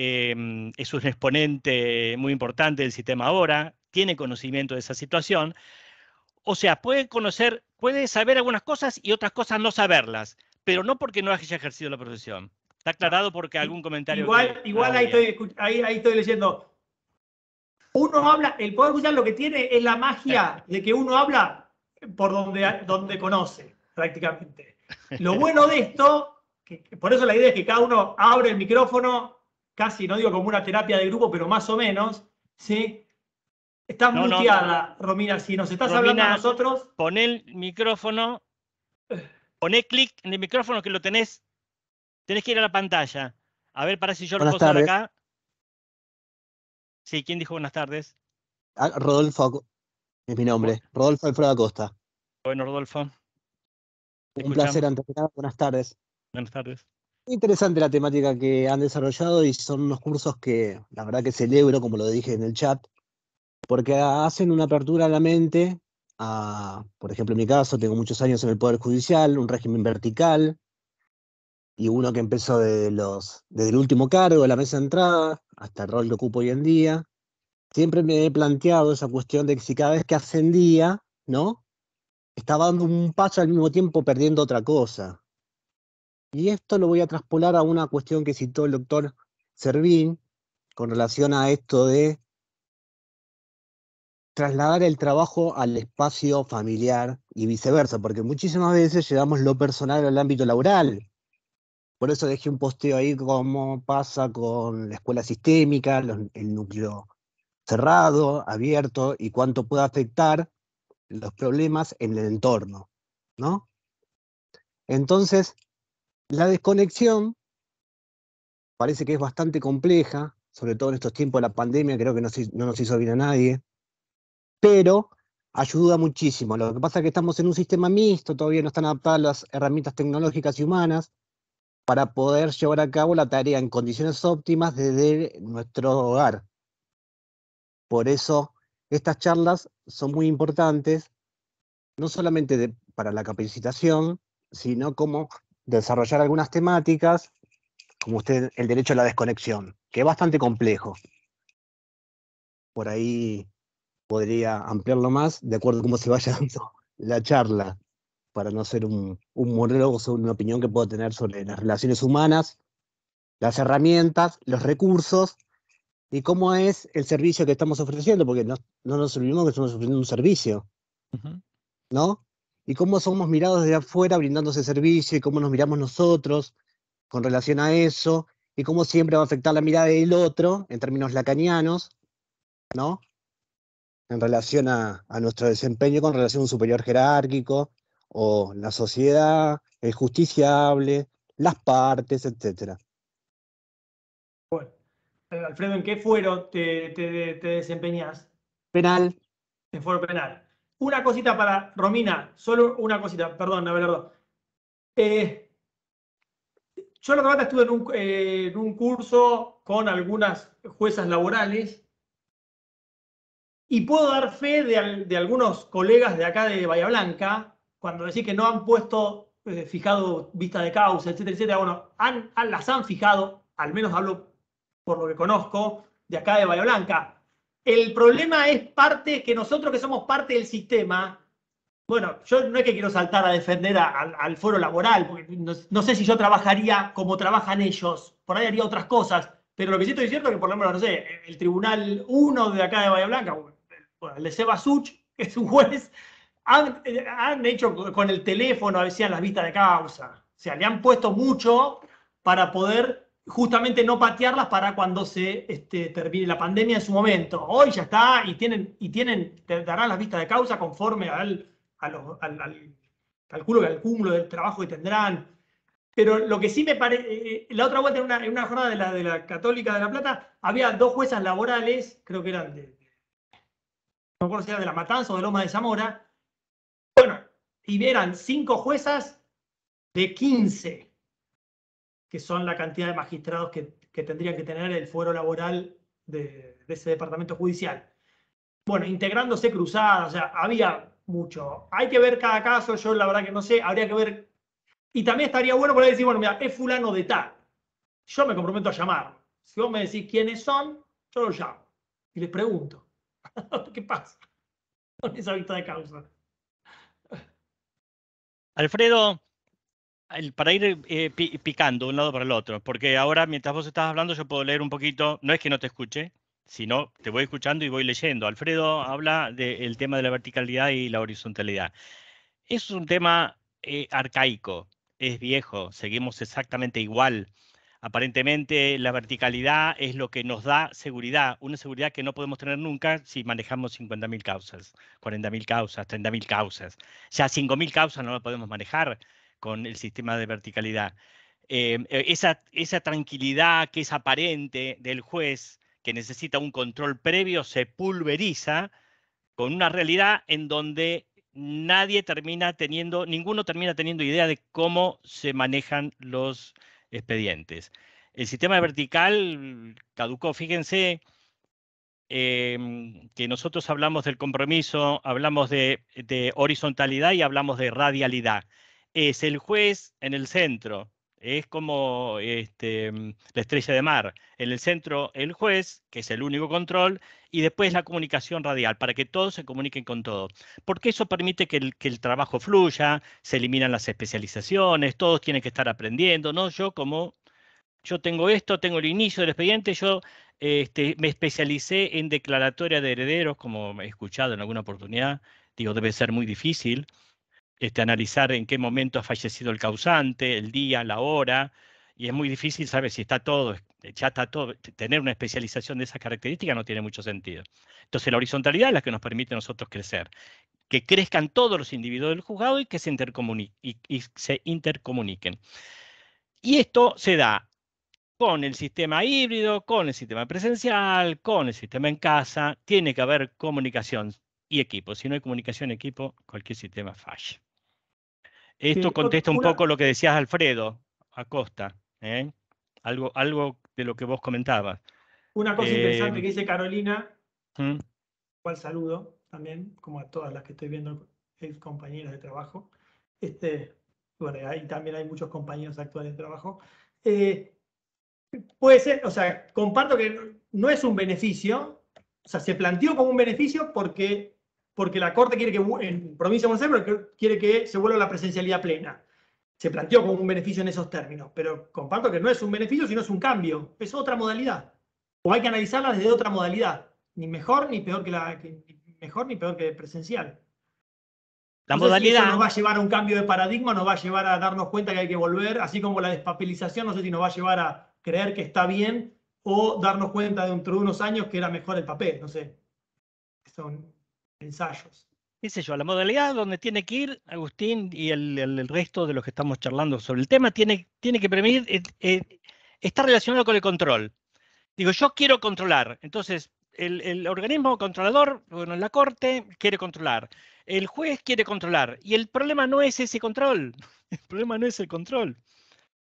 Mm, es un exponente muy importante del sistema ahora, tiene conocimiento de esa situación. O sea, puede conocer, puede saber algunas cosas y otras cosas no saberlas, pero no porque no haya ejercido la profesión. Está aclarado porque algún comentario. Igual, igual ahí estoy, ahí, ahí estoy leyendo. Uno habla, el poder escuchar lo que tiene es la magia de que uno habla por donde, donde conoce, prácticamente. Lo bueno de esto, por eso la idea es que cada uno abre el micrófono casi, no digo como una terapia de grupo, pero más o menos, ¿sí? Estás Romina, si nos estás hablando a nosotros. Pon el micrófono, poné clic en el micrófono que lo tenés, tenés que ir a la pantalla. A ver, para si yo lo puedo acá. Sí, ¿quién dijo buenas tardes? Ah, Rodolfo, es mi nombre, Rodolfo Alfredo Acosta. Bueno, Rodolfo. Un placer, antes buenas tardes. Buenas tardes interesante la temática que han desarrollado y son unos cursos que la verdad que celebro, como lo dije en el chat, porque hacen una apertura a la mente, a, por ejemplo, en mi caso, tengo muchos años en el Poder Judicial, un régimen vertical, y uno que empezó los, desde el último cargo, de la mesa de entrada, hasta el rol que ocupo hoy en día. Siempre me he planteado esa cuestión de que si cada vez que ascendía, ¿no? Estaba dando un paso al mismo tiempo perdiendo otra cosa. Y esto lo voy a traspolar a una cuestión que citó el doctor Servín con relación a esto de trasladar el trabajo al espacio familiar y viceversa, porque muchísimas veces llevamos lo personal al ámbito laboral. Por eso dejé un posteo ahí cómo pasa con la escuela sistémica, el núcleo cerrado, abierto, y cuánto puede afectar los problemas en el entorno, ¿no? Entonces, la desconexión parece que es bastante compleja, sobre todo en estos tiempos de la pandemia, creo que no, nos hizo bien a nadie, pero ayuda muchísimo. Lo que pasa es que estamos en un sistema mixto, todavía no están adaptadas las herramientas tecnológicas y humanas para poder llevar a cabo la tarea en condiciones óptimas desde nuestro hogar. Por eso estas charlas son muy importantes, no solamente para la capacitación, sino como desarrollar algunas temáticas, como usted, el derecho a la desconexión, que es bastante complejo. Por ahí podría ampliarlo más, de acuerdo a cómo se vaya dando la charla, para no ser un, un monólogo sobre una opinión que puedo tener sobre las relaciones humanas, las herramientas, los recursos y cómo es el servicio que estamos ofreciendo, porque no, no nos olvidemos que estamos ofreciendo un servicio, ¿no? y cómo somos mirados desde afuera brindándose servicio y cómo nos miramos nosotros con relación a eso y cómo siempre va a afectar la mirada del otro en términos lacanianos, ¿no? En relación a, nuestro desempeño con relación a un superior jerárquico o la sociedad, el justiciable, las partes, etc. Bueno, Alfredo, ¿en qué fuero te, desempeñas? Penal. En fuero penal. Una cosita para Romina, solo una cosita, perdón, Abelardo. Eh, yo la vez estuve eh, en un, curso con algunas juezas laborales y puedo dar fe de, algunos colegas de acá de Bahía Blanca, cuando decís que no han puesto, eh, fijado vista de causa, etcétera, etcétera, bueno, las han fijado, al menos hablo por lo que conozco, de acá de Bahía Blanca. El problema es parte que nosotros que somos parte del sistema, bueno, yo no es que quiero saltar a defender al foro laboral, porque no, sé si yo trabajaría como trabajan ellos, por ahí haría otras cosas, pero lo que sí estoy cierto que por lo no sé, el Tribunal 1 de acá de Bahía Blanca, el de Seba que es un juez, han, han hecho con el teléfono, decían, las vistas de causa. O sea, le han puesto mucho para poder justamente no patearlas para cuando se este, termine la pandemia en su momento. Hoy ya está y tienen, y tienen, darán las vistas de causa conforme al, al, cúmulo del trabajo que tendrán. Pero lo que sí me parece, eh, eh, la otra vuelta en una, en una, jornada de la, de la Católica de La Plata, había dos juezas laborales, creo que eran de, no acuerdo si era de La Matanza o de Loma de Zamora, bueno, y eran cinco juezas de 15 que son la cantidad de magistrados que, que que tener el fuero laboral de, de, ese departamento judicial. Bueno, integrándose cruzadas, o sea, había mucho. Hay que ver cada caso, yo la verdad que no sé, habría que ver. Y también estaría bueno poder decir, bueno, mira, es fulano de tal. Yo me comprometo a llamar. Si vos me decís quiénes son, yo los llamo. Y les pregunto, ¿qué pasa con esa vista de causa? Alfredo, para ir eh, picando de un lado para el otro, porque ahora mientras vos estás hablando yo puedo leer un poquito, no es que no te escuche, sino te voy escuchando y voy leyendo. Alfredo habla del tema de la verticalidad y la horizontalidad. Es un tema eh, arcaico, es viejo, seguimos exactamente igual. Aparentemente la verticalidad es lo que nos da seguridad, una seguridad que no podemos tener nunca si manejamos 50.000 causas, 40.000 causas, 30.000 causas. Ya 5.000 causas no las podemos manejar con el sistema de verticalidad. Em, eh, esa, tranquilidad que es aparente del juez, que necesita un control previo, se pulveriza con una realidad en donde nadie termina teniendo, ninguno termina teniendo idea de cómo se manejan los expedientes. El sistema vertical caducó, fíjense em, que nosotros hablamos del compromiso, hablamos de horizontalidad y hablamos de radialidad es el juez en el centro, es como este, mm, la estrella de mar. En el centro el juez, que es el único control, y después la comunicación radial, para que todos se comuniquen con todos. Porque eso permite que el, trabajo fluya, se eliminan las especializaciones, todos tienen que estar aprendiendo, ¿no? Yo como, yo tengo esto, tengo el inicio del expediente, yo este, me especialicé en declaratoria de herederos, como he escuchado en alguna oportunidad, digo, debe ser muy difícil. Este, analizar en qué momento ha fallecido el causante, el día, la hora, y es muy difícil saber si está todo, eh, ya está todo, tener una especialización de esas características no tiene mucho sentido. Entonces la horizontalidad es la que nos permite a nosotros crecer, que crezcan todos los individuos del juzgado y que se, intercomuniquen. Y, se intercomuniquen. Y esto se da con el sistema híbrido, con el sistema presencial, con el sistema en casa, tiene que haber comunicación y equipo. Si no hay comunicación y equipo, cualquier sistema falla. Esto contesta un poco lo que decías Alfredo Acosta, ¿eh? algo, algo de lo que vos comentabas. Una cosa interesante eh, que dice Carolina, ¿Mm? cual saludo también, como a todas las que estoy viendo, ex compañeras de trabajo. Este, ahí también hay muchos compañeros actuales de trabajo. Eh, puede ser, o sea, comparto que no es un beneficio, o sea, se planteó como un beneficio porque porque la Corte quiere que, en provincia quiere que se vuelva la presencialidad plena. Se planteó como un beneficio en esos términos, pero comparto que no es un beneficio, sino es un cambio, es otra modalidad. O hay que analizarla desde otra modalidad, ni mejor ni peor que la mejor ni peor que presencial. La modalidad. Si nos va a llevar a un cambio de paradigma, nos va a llevar a darnos cuenta que hay que volver, así como la despapelización, no sé si nos va a llevar a creer que está bien o darnos cuenta dentro de unos años que era mejor el papel, no sé. Son ensayos. ¿Qué sé yo? La modalidad donde tiene que ir Agustín y el, resto de los que estamos charlando sobre el tema tiene, tiene que permitir, eh, eh, está relacionado con el control. Digo, yo quiero controlar, entonces el, el, organismo controlador, bueno, la corte quiere controlar, el juez quiere controlar, y el problema no es ese control, el problema no es el control.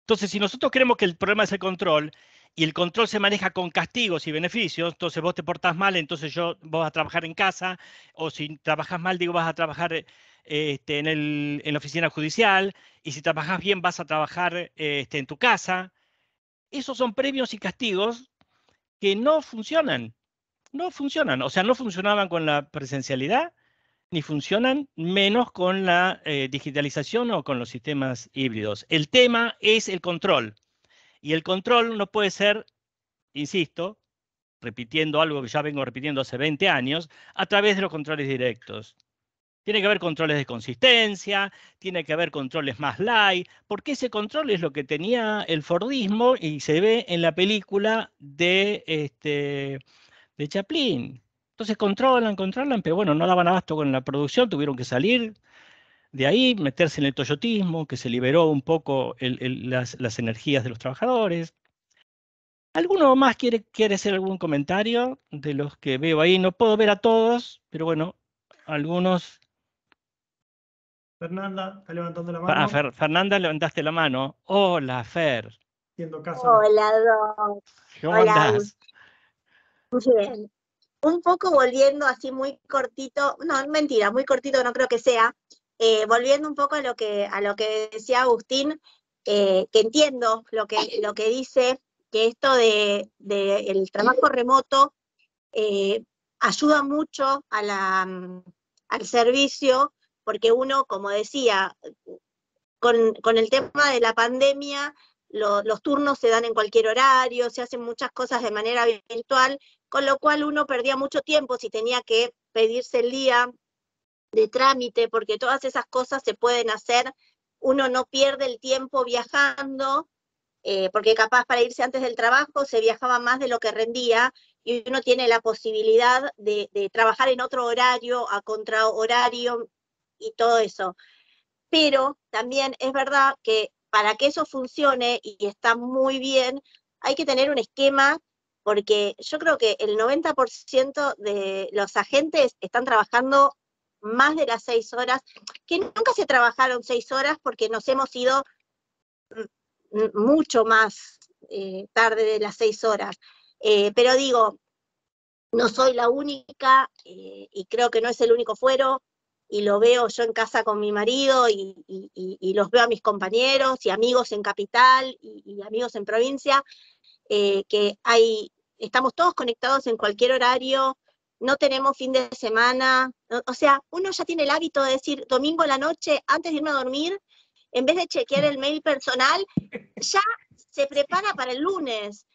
Entonces, si nosotros creemos que el problema es el control, y el control se maneja con castigos y beneficios, entonces vos te portás mal, entonces yo voy a trabajar en casa, o si trabajas mal, digo, vas a trabajar este, en, la oficina judicial, y si trabajas bien, vas a trabajar este, en tu casa. Esos son premios y castigos que no funcionan, no funcionan, o sea, no funcionaban con la presencialidad, ni funcionan menos con la eh, digitalización o con los sistemas híbridos. El tema es el control. Y el control no puede ser, insisto, repitiendo algo que ya vengo repitiendo hace 20 años, a través de los controles directos. Tiene que haber controles de consistencia, tiene que haber controles más light, porque ese control es lo que tenía el Fordismo y se ve en la película de, este, de Chaplin. Entonces controlan, controlan, pero bueno, no daban abasto con la producción, tuvieron que salir, de ahí meterse en el toyotismo, que se liberó un poco las, energías de los trabajadores. ¿Alguno más quiere, quiere hacer algún comentario de los que veo ahí? No puedo ver a todos, pero bueno, algunos. Fernanda, está levantando la ah, mano. Fernanda, levantaste la mano. Hola, Fer. Hola, dos. ¿Cómo Hola. Muy bien. Un poco volviendo así muy cortito, no, mentira, muy cortito no creo que sea, eh, volviendo un poco a lo que, a lo que decía Agustín, eh, que entiendo lo que, lo que dice, que esto del de, el trabajo remoto eh, ayuda mucho mm, al servicio, porque uno, como decía, con, el tema de la pandemia, los turnos se dan en cualquier horario, se hacen muchas cosas de manera virtual, con lo cual uno perdía mucho tiempo si tenía que pedirse el día de trámite, porque todas esas cosas se pueden hacer, uno no pierde el tiempo viajando, eh, porque capaz para irse antes del trabajo se viajaba más de lo que rendía y uno tiene la posibilidad de, de trabajar en otro horario, a contrahorario y todo eso. Pero también es verdad que para que eso funcione y está muy bien, hay que tener un esquema porque yo creo que el 90% de los agentes están trabajando más de las seis horas, que nunca se trabajaron seis horas porque nos hemos ido mm, mm, mucho más eh, tarde de las seis horas. Eh, pero digo, no soy la única eh, y creo que no es el único fuero y lo veo yo en casa con mi marido y, y los veo a mis compañeros y amigos en capital y, amigos en provincia, que hay, estamos todos conectados en cualquier horario, no tenemos fin de semana, o sea, uno ya tiene el hábito de decir domingo a la noche, antes de irme a dormir, en vez de chequear el mail personal, ya se prepara para el lunes.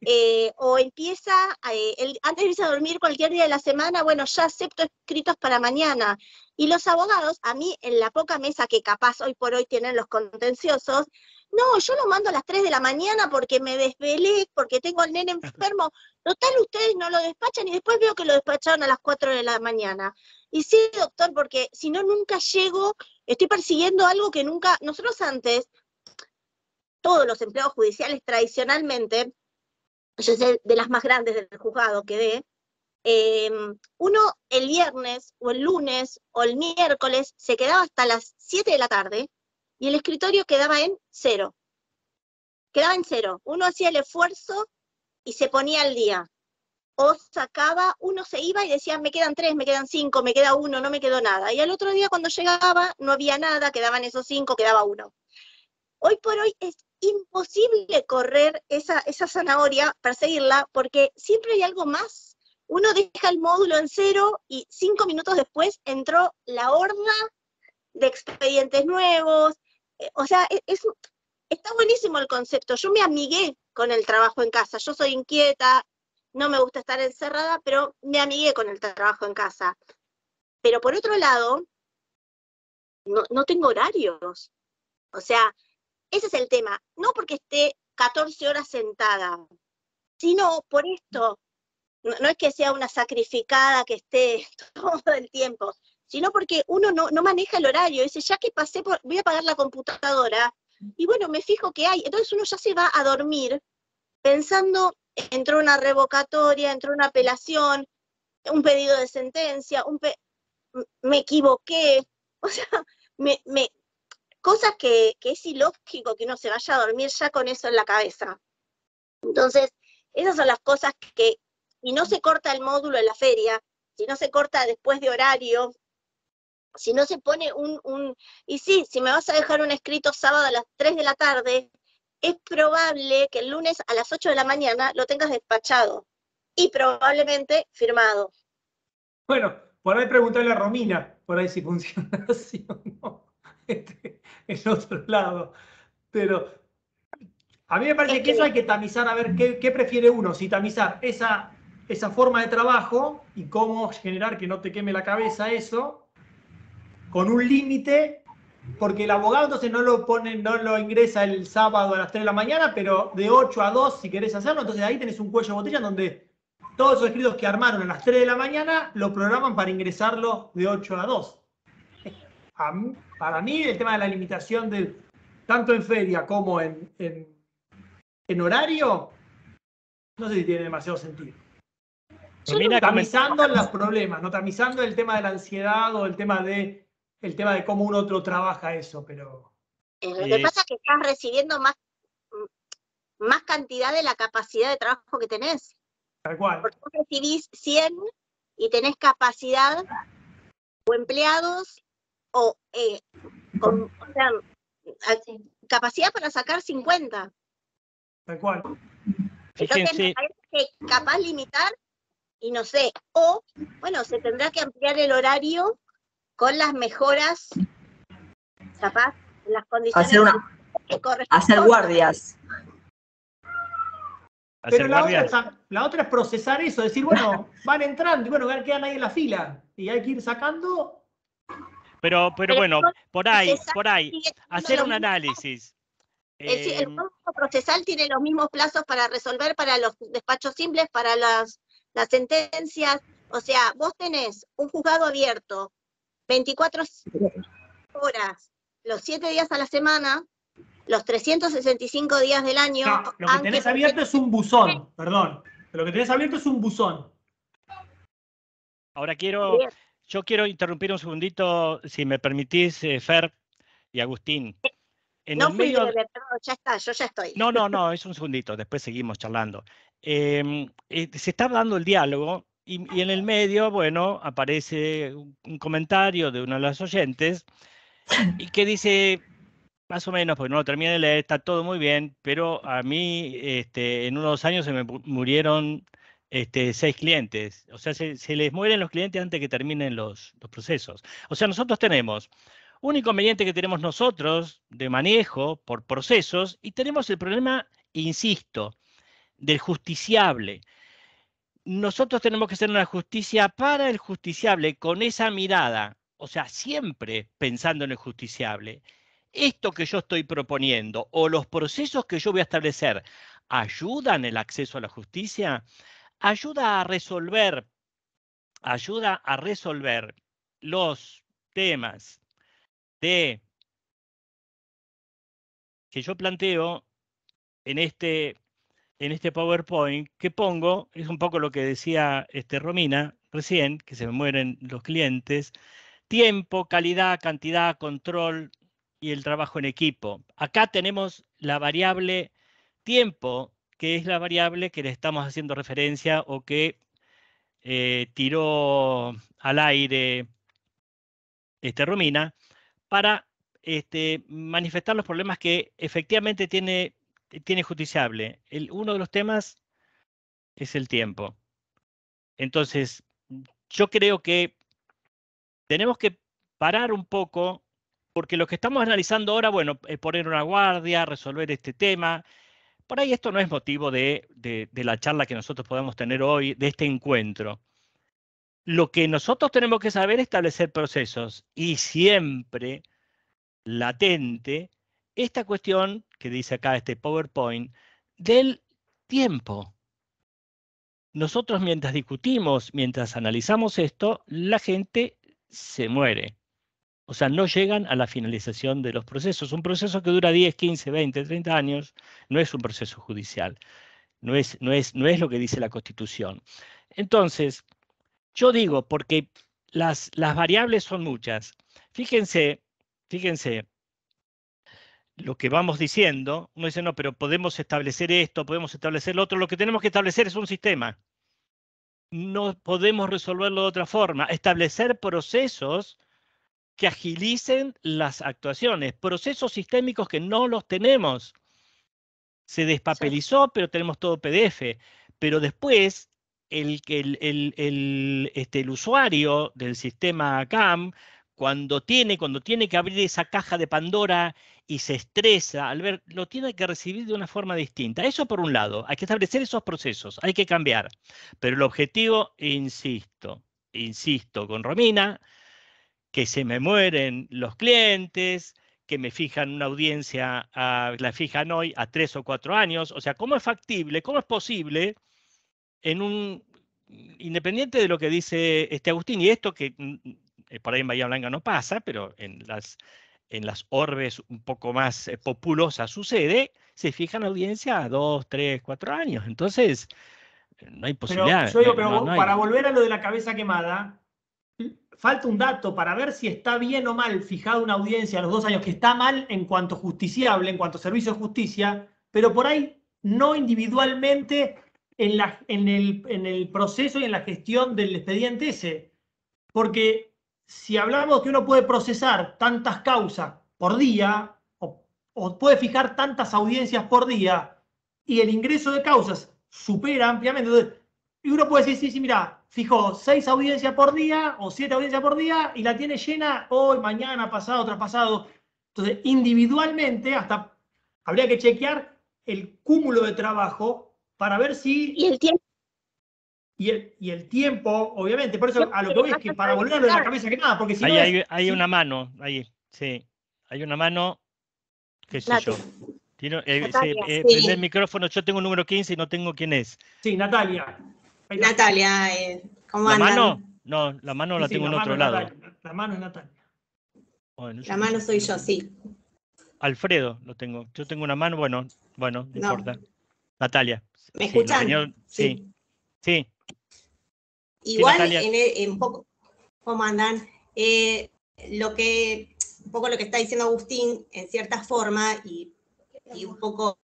Eh, o empieza, eh, antes de irse a dormir cualquier día de la semana, bueno, ya acepto escritos para mañana. Y los abogados, a mí en la poca mesa que capaz hoy por hoy tienen los contenciosos, no, yo lo mando a las 3 de la mañana porque me desvelé, porque tengo al nene enfermo. Total, ustedes no lo despachan y después veo que lo despacharon a las 4 de la mañana. Y sí, doctor, porque si no, nunca llego, estoy persiguiendo algo que nunca... Nosotros antes, todos los empleados judiciales tradicionalmente, yo sé de las más grandes del juzgado que dé, em, uno el viernes o el lunes o el miércoles se quedaba hasta las 7 de la tarde y el escritorio quedaba en cero. Quedaba en cero. Uno hacía el esfuerzo y se ponía al día. O sacaba, uno se iba y decía, me quedan tres, me quedan cinco, me queda uno, no me quedó nada. Y al otro día cuando llegaba no había nada, quedaban esos cinco, quedaba uno. Hoy por hoy es imposible correr esa, esa zanahoria, perseguirla, porque siempre hay algo más. Uno deja el módulo en cero y cinco minutos después entró la horda de expedientes nuevos, eh, o sea, e, está buenísimo el concepto. Yo me amigué con el trabajo en casa. Yo soy inquieta, no me gusta estar encerrada, pero me amigué con el trabajo en casa. Pero por otro lado, no, tengo horarios. O sea, ese es el tema. No porque esté 14 horas sentada, sino por esto. no es que sea una sacrificada que esté todo el tiempo, sino porque uno no, maneja el horario, dice, ya que pasé, por, voy a apagar la computadora, y bueno, me fijo que hay, entonces uno ya se va a dormir pensando, entró una revocatoria, entró una apelación, un pedido de sentencia, un me equivoqué, o sea, me, cosas que, que es ilógico que uno se vaya a dormir ya con eso en la cabeza. Entonces, esas son las cosas que, y no se corta el módulo en la feria, si no se corta después de horario, si no se pone un, y sí, si me vas a dejar un escrito sábado a las 3 de la tarde, es probable que el lunes a las 8 de la mañana lo tengas despachado y probablemente firmado. Bueno, por ahí preguntarle a Romina, por ahí si funciona así o no, este, otro lado. Pero a mí me parece que, eso hay que tamizar, a ver qué, prefiere uno, si tamizar esa, esa forma de trabajo y cómo generar que no te queme la cabeza eso, con un límite, porque el abogado entonces no lo pone, no lo ingresa el sábado a las 3 de la mañana, pero de 8 a 2 si querés hacerlo, entonces ahí tenés un cuello de botella donde todos los escritos que armaron a las 3 de la mañana lo programan para ingresarlo de 8 a 2. para mí el tema de la limitación de, tanto en feria como en, en, horario, no sé si tiene demasiado sentido. Termina los problemas, no tamizando el tema de la ansiedad o el tema de el tema de cómo un otro trabaja eso, pero... lo que pasa es que estás recibiendo más, mm, más cantidad de la capacidad de trabajo que tenés. Tal cual. Porque recibís 100 y tenés capacidad o empleados o, eh, capacidad para sacar 50. Tal cual. Entonces hay que capaz limitar y no sé, o bueno, se tendrá que ampliar el horario con las mejoras, las condiciones hacer, hacer guardias. Pero la otra, es, procesar eso, decir, bueno, van entrando y bueno, quedan ahí en la fila y hay que ir sacando. Pero, pero bueno, por ahí, por ahí, hacer un análisis. el proceso eh, Procesal tiene los mismos plazos para resolver para los despachos simples, para las sentencias. O sea, vos tenés un juzgado abierto 24 horas, los 7 días a la semana, los 365 días del año. lo que tenés abierto es un buzón, perdón. Lo que tenés abierto es un buzón. Ahora quiero, yo quiero interrumpir un segundito, si me permitís, eh, Fer y Agustín. Eh, no ya está, yo ya estoy. No, no, no, es un segundito, después seguimos charlando. Eh, se está dando el diálogo y, en el medio, bueno, aparece un comentario de una de las oyentes y que dice, más o menos, pues no lo terminé de leer, está todo muy bien, pero a mí este, en unos años se me murieron este, seis clientes. O sea, se, les mueren los clientes antes que terminen los procesos. O sea, nosotros tenemos un inconveniente que tenemos nosotros de manejo por procesos y tenemos el problema, insisto, del justiciable nosotros tenemos que hacer una justicia para el justiciable, con esa mirada, o sea, siempre pensando en el justiciable. Esto que yo estoy proponiendo o los procesos que yo voy a establecer ayudan el acceso a la justicia, ayuda a resolver, ayuda a resolver los temas que yo planteo en este en este PowerPoint que pongo es un poco lo que decía este, Romina recién, que se me mueren los clientes, tiempo, calidad, cantidad, control y el trabajo en equipo. Acá tenemos la variable tiempo, que es la variable que le estamos haciendo referencia o que eh, tiró al aire este, Romina para este, manifestar los problemas que efectivamente tiene eh, tiene justiciable. El, uno de los temas es el tiempo. Entonces, yo creo que tenemos que parar un poco, porque lo que estamos analizando ahora, bueno, es poner una guardia, resolver este tema. Por ahí esto no es motivo de, de, de la charla que nosotros podemos tener hoy, de este encuentro. Lo que nosotros tenemos que saber es establecer procesos y siempre latente esta cuestión que dice acá este PowerPoint del tiempo. Nosotros mientras discutimos, mientras analizamos esto, la gente se muere. O sea, no llegan a la finalización de los procesos. Un proceso que dura 10, 15, 20, 30 años no es un proceso judicial. No es, no es, no es lo que dice la Constitución. Entonces, yo digo, porque las variables son muchas. Fíjense, fíjense, lo que vamos diciendo, uno dice, no, pero podemos establecer esto, podemos establecer lo otro, lo que tenemos que establecer es un sistema. No podemos resolverlo de otra forma. Establecer procesos que agilicen las actuaciones, procesos sistémicos que no los tenemos. Se despapelizó, pero tenemos todo PDF. Pero después, el, el, este, el usuario del sistema CAM, cuando tiene, cuando tiene que abrir esa caja de Pandora y se estresa al ver, lo tiene que recibir de una forma distinta. Eso por un lado, hay que establecer esos procesos, hay que cambiar. Pero el objetivo, insisto, insisto con Romina, que se me mueren los clientes, que me fijan una audiencia, ah, la fijan hoy a tres o cuatro años. O sea, ¿cómo es factible, cómo es posible en un, independiente de lo que dice este Agustín, y esto que mm, mm, por ahí en Bahía Blanca no pasa, pero en las en las orbes un poco más eh, populosas sucede, se fija la audiencia a dos, tres, cuatro años. Entonces, no hay posibilidad. Pero, yo pero para volver a lo de la cabeza quemada, falta un dato para ver si está bien o mal fijada una audiencia a los dos años, que está mal en cuanto justiciable, en cuanto servicio de justicia, pero por ahí no individualmente en, la, en, el, en el proceso y en la gestión del expediente ese. Porque si hablamos que uno puede procesar tantas causas por día o, puede fijar tantas audiencias por día y el ingreso de causas supera ampliamente, entonces, y uno puede decir, sí, sí, mira, fijó seis audiencias por día o siete audiencias por día y la tiene llena hoy, mañana, pasado, traspasado. Entonces, individualmente, hasta habría que chequear el cúmulo de trabajo para ver si... Y el y el, y el tiempo, obviamente, por eso a lo que voy es que para volver de la cabeza que nada, porque si no. hay, una mano, ahí, sí. Hay una mano, qué sé yo. Tiene, eh, eh, prende el micrófono, yo tengo el número 15 y no tengo quién es. Sí, Natalia. Natalia, ¿cómo eh, ¿cómo ¿La mano? No, la mano la tengo en otro lado. la mano es Natalia. la mano soy yo, sí. Alfredo lo tengo. Yo tengo una mano, bueno, bueno, no, importa. Natalia. ¿Me escuchan? sí. sí. Igual, en, poco, como andan? Eh, lo que, un poco lo que está diciendo Agustín, en cierta forma, y, un poco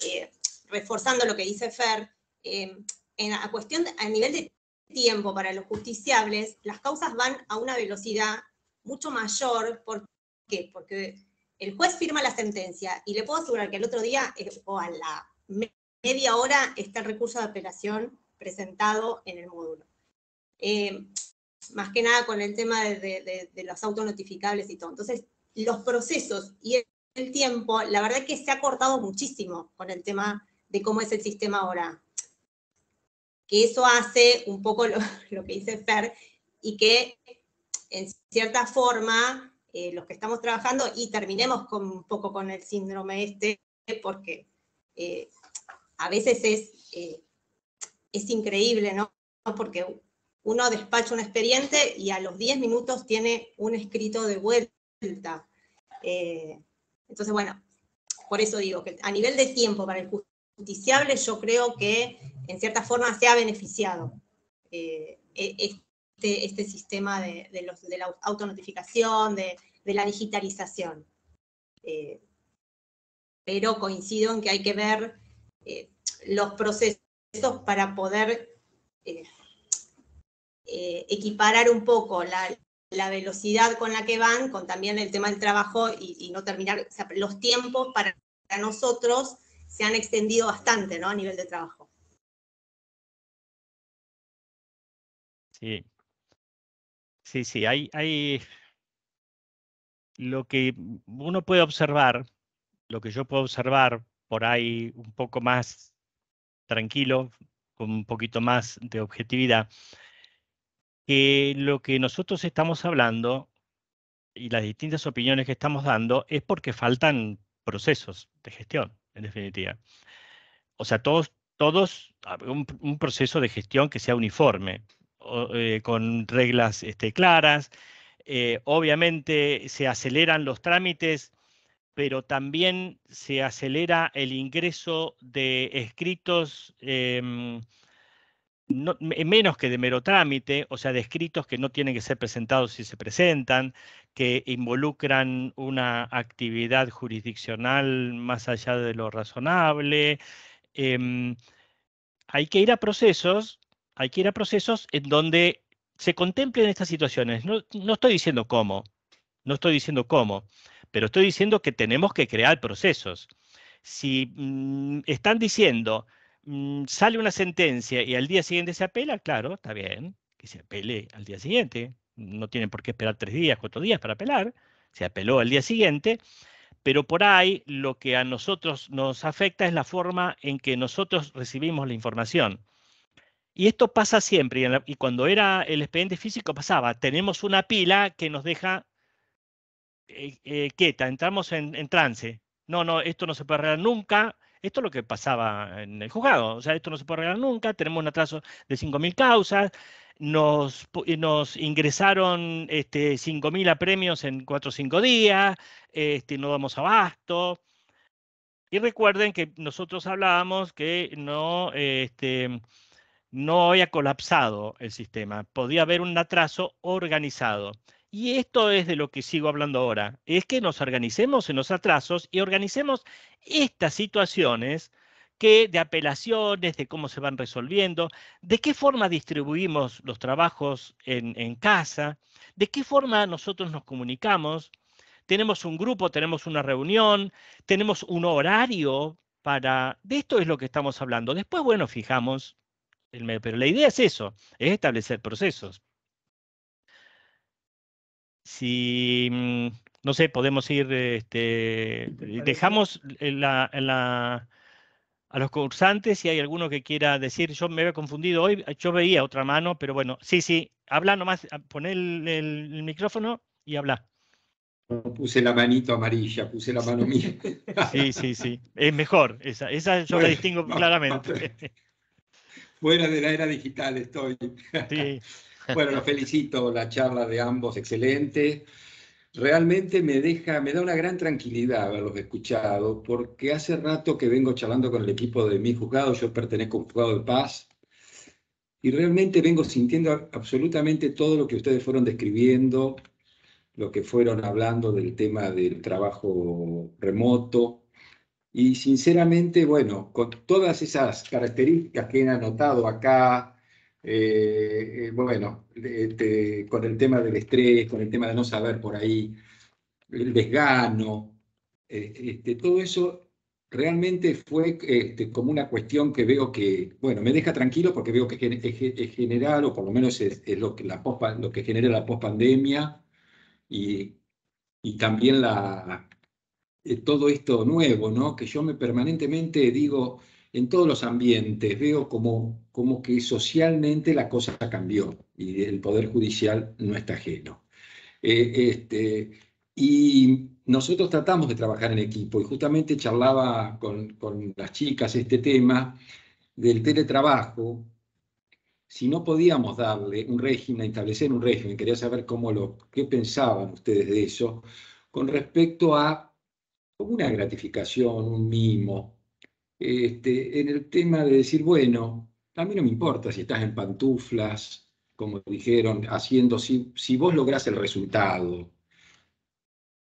eh, reforzando lo que dice Fer, eh, en, a, cuestión, a nivel de tiempo para los justiciables, las causas van a una velocidad mucho mayor. ¿Por qué? Porque el juez firma la sentencia y le puedo asegurar que al otro día o a la media hora está el recurso de apelación presentado en el módulo. Eh, más que nada con el tema de, los autonotificables y todo. Entonces, los procesos y el tiempo, la verdad que se ha cortado muchísimo con el tema de cómo es el sistema ahora. Que eso hace un poco lo, que dice Fer, y que en cierta forma eh, los que estamos trabajando, y terminemos un poco con el síndrome este, porque eh, a veces es, es increíble, ¿no? Porque uno despacha un expediente y a los 10 minutos tiene un escrito de vuelta. Eh, entonces, bueno, por eso digo que a nivel de tiempo para el justiciable yo creo que en cierta forma se ha beneficiado eh, e-, este, este, sistema de, la autonotificación, de, la digitalización. Eh, pero coincido en que hay que ver los procesos para poder eh, equiparar un poco la, velocidad con la que van, con también el tema del trabajo y, no terminar, los tiempos para nosotros se han extendido bastante, ¿no? A nivel de trabajo. Sí. Sí, sí, hay, hay lo que uno puede observar, lo que yo puedo observar por ahí un poco más tranquilo, con un poquito más de objetividad, que lo que nosotros estamos hablando y las distintas opiniones que estamos dando es porque faltan procesos de gestión, en definitiva. O sea, todos, todos ah, un, proceso de gestión que sea uniforme, eh, con reglas este, claras. Eh, obviamente se aceleran los trámites, pero también se acelera el ingreso de escritos. Em, no, eh, menos que de mero trámite, o sea, de escritos que no tienen que ser presentados si se presentan, que involucran una actividad jurisdiccional más allá de lo razonable. Em, hay que ir a procesos, hay que ir a procesos en donde se contemplen estas situaciones. No, no estoy diciendo cómo, no estoy diciendo cómo, pero estoy diciendo que tenemos que crear procesos. Si mm, están diciendo Mm, sale una sentencia y al día siguiente se apela, claro, está bien, que se apele al día siguiente. No tienen por qué esperar tres días, cuatro días para apelar. Se apeló al día siguiente. Pero por ahí lo que a nosotros nos afecta es la forma en que nosotros recibimos la información. Y esto pasa siempre, y, cuando era el expediente físico pasaba, tenemos una pila que nos deja eh, eh, quieta, entramos en, en, trance. No, no, esto no se puede arreglar nunca, esto es lo que pasaba en el juzgado. O sea, esto no se puede arreglar nunca, tenemos un atraso de 5.000 causas, nos, ingresaron este, 5.000 premios en 4 o 5 días, este, no damos abasto. Y recuerden que nosotros hablábamos que no, este, no había colapsado el sistema, podía haber un atraso organizado. Y esto es de lo que sigo hablando ahora, es que nos organicemos en los atrasos y organicemos estas situaciones que de apelaciones, de cómo se van resolviendo, de qué forma distribuimos los trabajos en, casa, de qué forma nosotros nos comunicamos. Tenemos un grupo, tenemos una reunión, tenemos un horario para... De esto es lo que estamos hablando. Después, bueno, fijamos, el, pero la idea es eso, es establecer procesos si, mm, no sé, podemos ir, este, eh, dejamos a los cursantes si hay alguno que quiera decir, yo me había confundido hoy, eh, yo veía otra mano, pero bueno, sí, sí, habla nomás, ah, pon el, micrófono y habla. Puse la manito amarilla, puse la mano mía. Sí, sí, sí. Es mejor, esa, yo la distingo claramente. Fuera de la era digital estoy. Sí. Bueno, felicito, la charla de ambos, excelente. Realmente me deja, me da una gran tranquilidad haberlos escuchado, porque hace rato que vengo charlando con el equipo de mi juzgado, yo pertenezco a un juzgado de paz, y realmente vengo sintiendo absolutamente todo lo que ustedes fueron describiendo, lo que fueron hablando del tema del trabajo remoto, y sinceramente, bueno, con todas esas características que han anotado acá, eh, eh, bueno, este, con el tema del estrés, con el tema de no saber por ahí, el desgano, eh, este, todo eso realmente fue este, como una cuestión que veo que, bueno, me deja tranquilo porque veo que es, general, o por lo menos es, lo, que la lo que genera la pospandemia y, y también la, todo esto nuevo, ¿no? Que yo me permanentemente digo, en todos los ambientes veo como, como que socialmente la cosa cambió y el Poder Judicial no está ajeno. Eh, este, y nosotros tratamos de trabajar en equipo y justamente charlaba con, las chicas este tema del teletrabajo. Si no podíamos darle un régimen, establecer un régimen, quería saber cómo lo, qué pensaban ustedes de eso, con respecto a una gratificación, un mimo, este, en el tema de decir, bueno, a mí no me importa si estás en pantuflas, como dijeron, haciendo, si, vos lográs el resultado,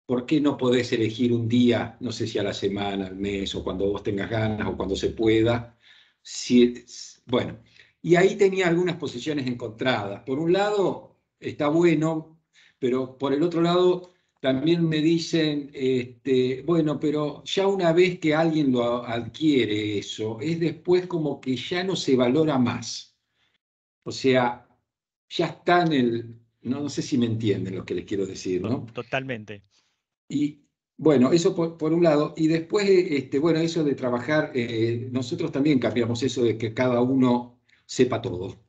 ¿por qué no podés elegir un día, no sé si a la semana, al mes, o cuando vos tengas ganas, o cuando se pueda? Si, bueno, y ahí tenía algunas posiciones encontradas. Por un lado, está bueno, pero por el otro lado, también me dicen, este, bueno, pero ya una vez que alguien lo adquiere eso, es después como que ya no se valora más. O sea, ya está en el... No, no sé si me entienden lo que les quiero decir, ¿no? Totalmente. Y bueno, eso por, un lado. Y después, este, bueno, eso de trabajar, eh, eh, nosotros también cambiamos eso de que cada uno sepa todo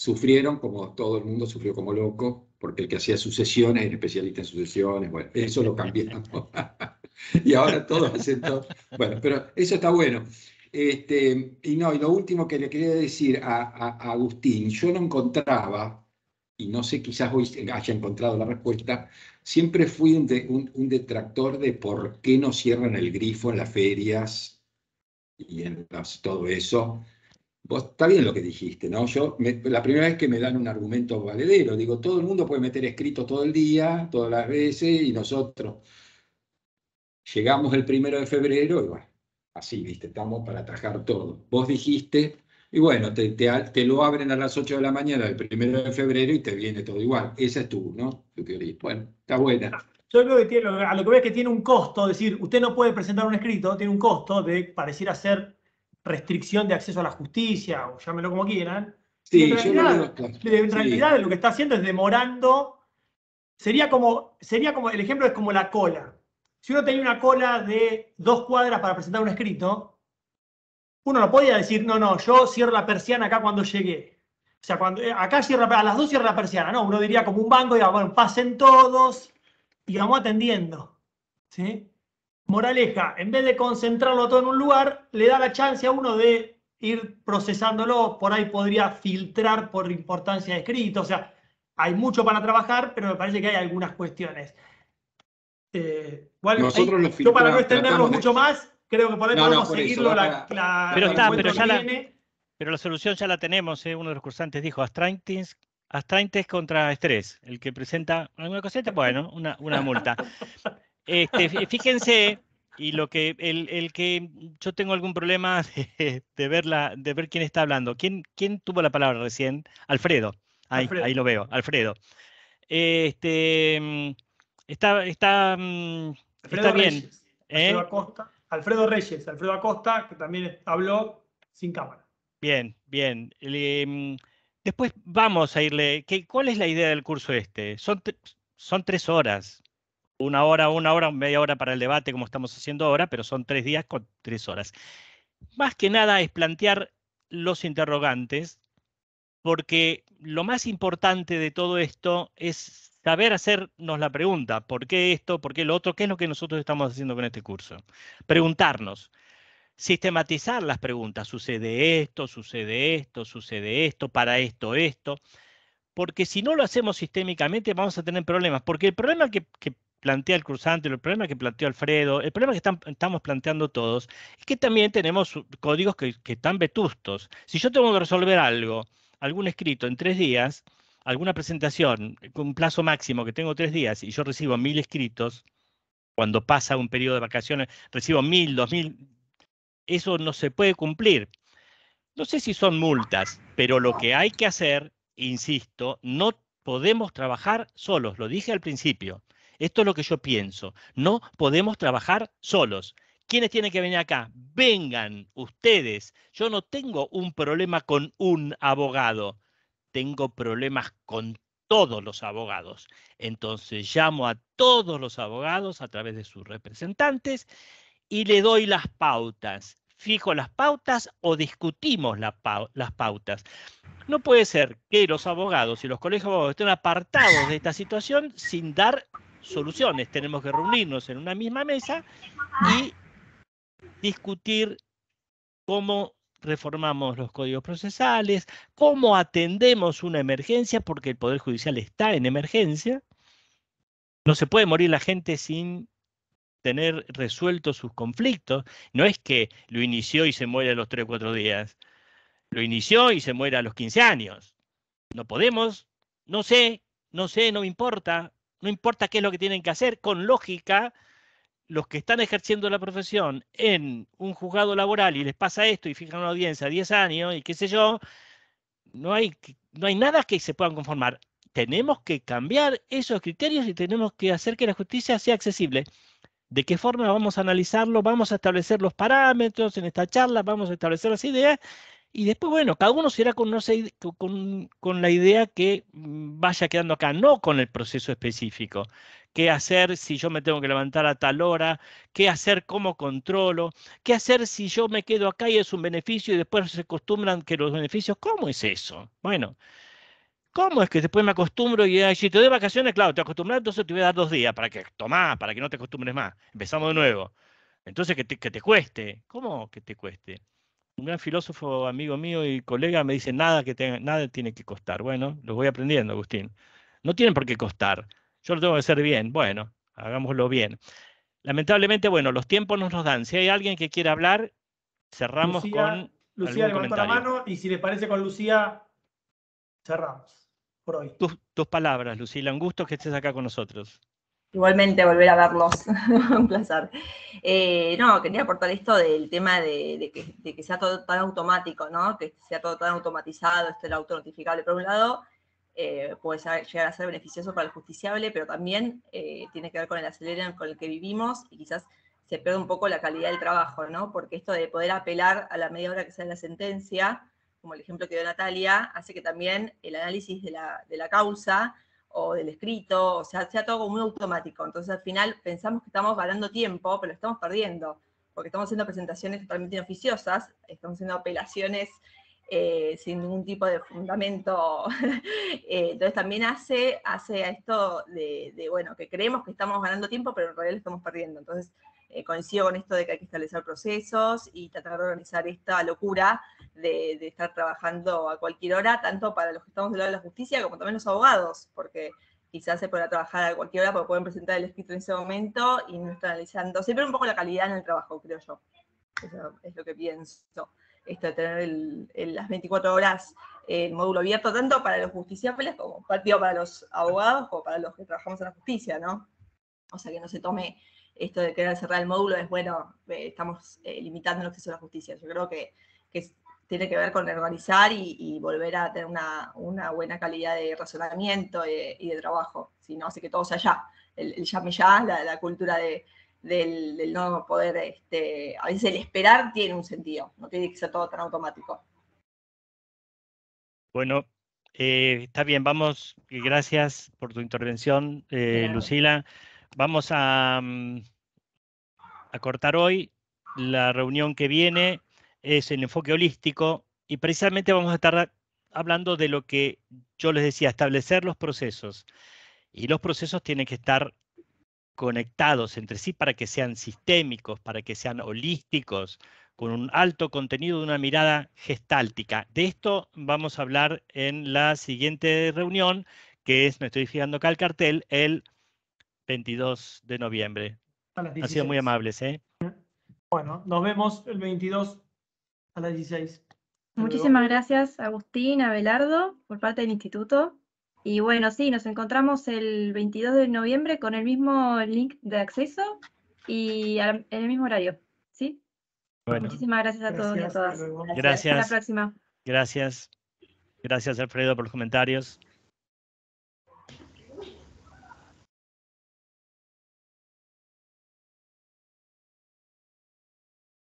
sufrieron como todo el mundo sufrió como loco, porque el que hacía sucesiones era especialista en sucesiones, bueno, eso lo cambiamos. y ahora todos hacen todo. Bueno, pero eso está bueno. Este, y no, y lo último que le quería decir a, Agustín, yo no encontraba, y no sé, quizás hoy haya encontrado la respuesta, siempre fui un, detractor de por qué no cierran el grifo en las ferias y en todo eso vos está bien lo que dijiste, ¿no? Yo, la primera vez que me dan un argumento valedero, digo, todo el mundo puede meter escrito todo el día, todas las veces, y nosotros llegamos el primero de febrero y bueno, así, viste, estamos para atajar todo. Vos dijiste, y bueno, te, lo abren a las 8 de la mañana del primero de febrero y te viene todo igual. Esa es tú, ¿no? Bueno, está buena. Ah, yo creo que tiene, a lo que veo que tiene un costo, es decir, usted no puede presentar un escrito, tiene un costo de pareciera ser restricción de acceso a la justicia, o llámelo como quieran. Sí, en realidad, lo que está haciendo es demorando. Sería como, sería como, el ejemplo es como la cola. Si uno tenía una cola de dos cuadras para presentar un escrito, uno no podía decir, no, no, yo cierro la persiana acá cuando llegué. O sea, cuando, eh, acá cierra, a las dos cierra la persiana, ¿no? Uno diría como un banco, diga, bueno, pasen todos y vamos atendiendo. ¿Sí? Moraleja, en vez de concentrarlo todo en un lugar, le da la chance a uno de ir procesándolo, por ahí podría filtrar por importancia de escrito, o sea, hay mucho para trabajar, pero me parece que hay algunas cuestiones. Eh, eh, yo para no extenderlo mucho más, creo que podemos seguirlo. la, pero pero la, solución ya la tenemos, eh, uno de los cursantes dijo, Astraintes contra estrés, el que presenta alguna cosita, bueno, una, multa. Este, fíjense y lo que, el, que yo tengo algún problema de, ver, de ver quién está hablando. ¿Quién, ¿Quién tuvo la palabra recién? Alfredo. Ahí, lo veo, Alfredo. Este, mm, está, está, mm, Alfredo Reyes, ¿eh? Alfredo, Acosta, Reyes, Alfredo Acosta, que también habló sin cámara. Bien, bien. Mm, después vamos a irle. ¿Cuál es la idea del curso este? Son, son tres horas una hora, una hora, media hora para el debate como estamos haciendo ahora, pero son tres días con tres horas. Más que nada es plantear los interrogantes, porque lo más importante de todo esto es saber hacernos la pregunta, ¿por qué esto? ¿Por qué lo otro? ¿Qué es lo que nosotros estamos haciendo con este curso? Preguntarnos, sistematizar las preguntas, sucede esto, sucede esto, sucede esto, para esto, esto, porque si no lo hacemos sistémicamente vamos a tener problemas, porque el problema que, plantea el cruzante, el problema que planteó Alfredo, el problema que estamos planteando todos, es que también tenemos códigos que, que están vetustos. Si yo tengo que resolver algo, algún escrito en tres días, alguna presentación con un plazo máximo que tengo tres días y yo recibo mil escritos, cuando pasa un periodo de vacaciones, recibo mil, dos mil, eso no se puede cumplir. No sé si son multas, pero lo que hay que hacer, insisto, no podemos trabajar solos, lo dije al principio. Esto es lo que yo pienso. No podemos trabajar solos. ¿Quiénes tienen que venir acá? Vengan ustedes. Yo no tengo un problema con un abogado. Tengo problemas con todos los abogados. Entonces llamo a todos los abogados a través de sus representantes y le doy las pautas. Fijo las pautas o discutimos las pautas. No puede ser que los abogados y los colegios abogados estén apartados de esta situación sin dar soluciones. Tenemos que reunirnos en una misma mesa y discutir cómo reformamos los códigos procesales, cómo atendemos una emergencia, porque el Poder Judicial está en emergencia. No se puede morir la gente sin tener resueltos sus conflictos. No es que lo inició y se muere a los 3 o 4 días. Lo inició y se muere a los 15 años. No podemos, no sé, no sé, no me importa no importa qué es lo que tienen que hacer, con lógica, los que están ejerciendo la profesión en un juzgado laboral y les pasa esto y fijan una audiencia 10 años y qué sé yo, no hay, no hay nada que se puedan conformar. Tenemos que cambiar esos criterios y tenemos que hacer que la justicia sea accesible. ¿De qué forma vamos a analizarlo? Vamos a establecer los parámetros en esta charla, vamos a establecer las ideas y después, bueno, cada uno será con, con, la idea que mm, vaya quedando acá, no con el proceso específico. ¿Qué hacer si yo me tengo que levantar a tal hora? ¿Qué hacer? ¿Cómo controlo? ¿Qué hacer si yo me quedo acá y es un beneficio y después se acostumbran que los beneficios? ¿Cómo es eso? Bueno, ¿cómo es que después me acostumbro y si te doy vacaciones, claro, te acostumbras, entonces te voy a dar dos días para que tomás, para que no te acostumbres más. Empezamos de nuevo. Entonces, que que te cueste. ¿Cómo que te cueste? un gran filósofo amigo mío y colega me dice, nada, que nada tiene que costar. Bueno, lo voy aprendiendo, Agustín. No tienen por qué costar. Yo lo tengo que hacer bien. Bueno, hagámoslo bien. Lamentablemente, bueno, los tiempos no nos dan. Si hay alguien que quiera hablar, cerramos con. Lucía levantó la mano y si le parece con Lucía, cerramos por hoy. Tus, tus palabras, Lucía. Un gusto que estés acá con nosotros. Igualmente volver a verlos, un placer. Eh, no, quería aportar esto del tema de, que, sea todo tan automático, ¿no? Que sea todo tan automatizado, esté el auto notificable por un lado, eh, puede llegar a ser beneficioso para el justiciable, pero también eh, tiene que ver con el acelero con el que vivimos y quizás se pierde un poco la calidad del trabajo, ¿no? Porque esto de poder apelar a la media hora que sea la sentencia, como el ejemplo que dio Natalia, hace que también el análisis de la, de la causa o del escrito, o sea, sea todo muy automático. Entonces al final pensamos que estamos ganando tiempo, pero lo estamos perdiendo, porque estamos haciendo presentaciones totalmente inoficiosas, estamos haciendo apelaciones eh, sin ningún tipo de fundamento. Eh, entonces también hace, hace a esto de, de, bueno, que creemos que estamos ganando tiempo, pero en realidad lo estamos perdiendo. Entonces eh, coincido con esto de que hay que establecer procesos y tratar de organizar esta locura de, estar trabajando a cualquier hora, tanto para los que estamos del lado de la justicia como también los abogados, porque quizás se pueda trabajar a cualquier hora, porque pueden presentar el escrito en ese momento y no están analizando. Siempre un poco la calidad en el trabajo, creo yo. Eso es lo que pienso. Esto de tener en las 24 horas eh, el módulo abierto, tanto para los justiciables como partido para los abogados o para los que trabajamos en la justicia, ¿no? O sea, que no se tome esto de querer cerrar el módulo es, bueno, eh, estamos eh, limitando el acceso a la justicia. Yo creo que, tiene que ver con organizar y, volver a tener una, buena calidad de razonamiento eh, y de, trabajo. Si no, hace que todo sea ya. El, ya llame ya, la, cultura del, no poder, este, a veces el esperar tiene un sentido, no tiene que ser todo tan automático. Bueno, está bien, vamos, gracias por tu intervención, Lucila. Vamos a, mm, acortar hoy. La reunión que viene es el enfoque holístico y precisamente vamos a estar hablando de lo que yo les decía, establecer los procesos. Y los procesos tienen que estar conectados entre sí para que sean sistémicos, para que sean holísticos, con un alto contenido de una mirada gestáltica. De esto vamos a hablar en la siguiente reunión, que es, me estoy fijando acá el cartel, el 22 de noviembre ha sido muy amables, ¿eh? Bueno, nos vemos el 22 a las 16. Muchísimas gracias, Agustín, Abelardo, por parte del instituto. Y bueno, sí, nos encontramos el 22 de noviembre con el mismo link de acceso y en el mismo horario. ¿Sí? Muchísimas gracias a todos y a todas. Gracias. Hasta la próxima. Gracias. Gracias, Alfredo, por los comentarios.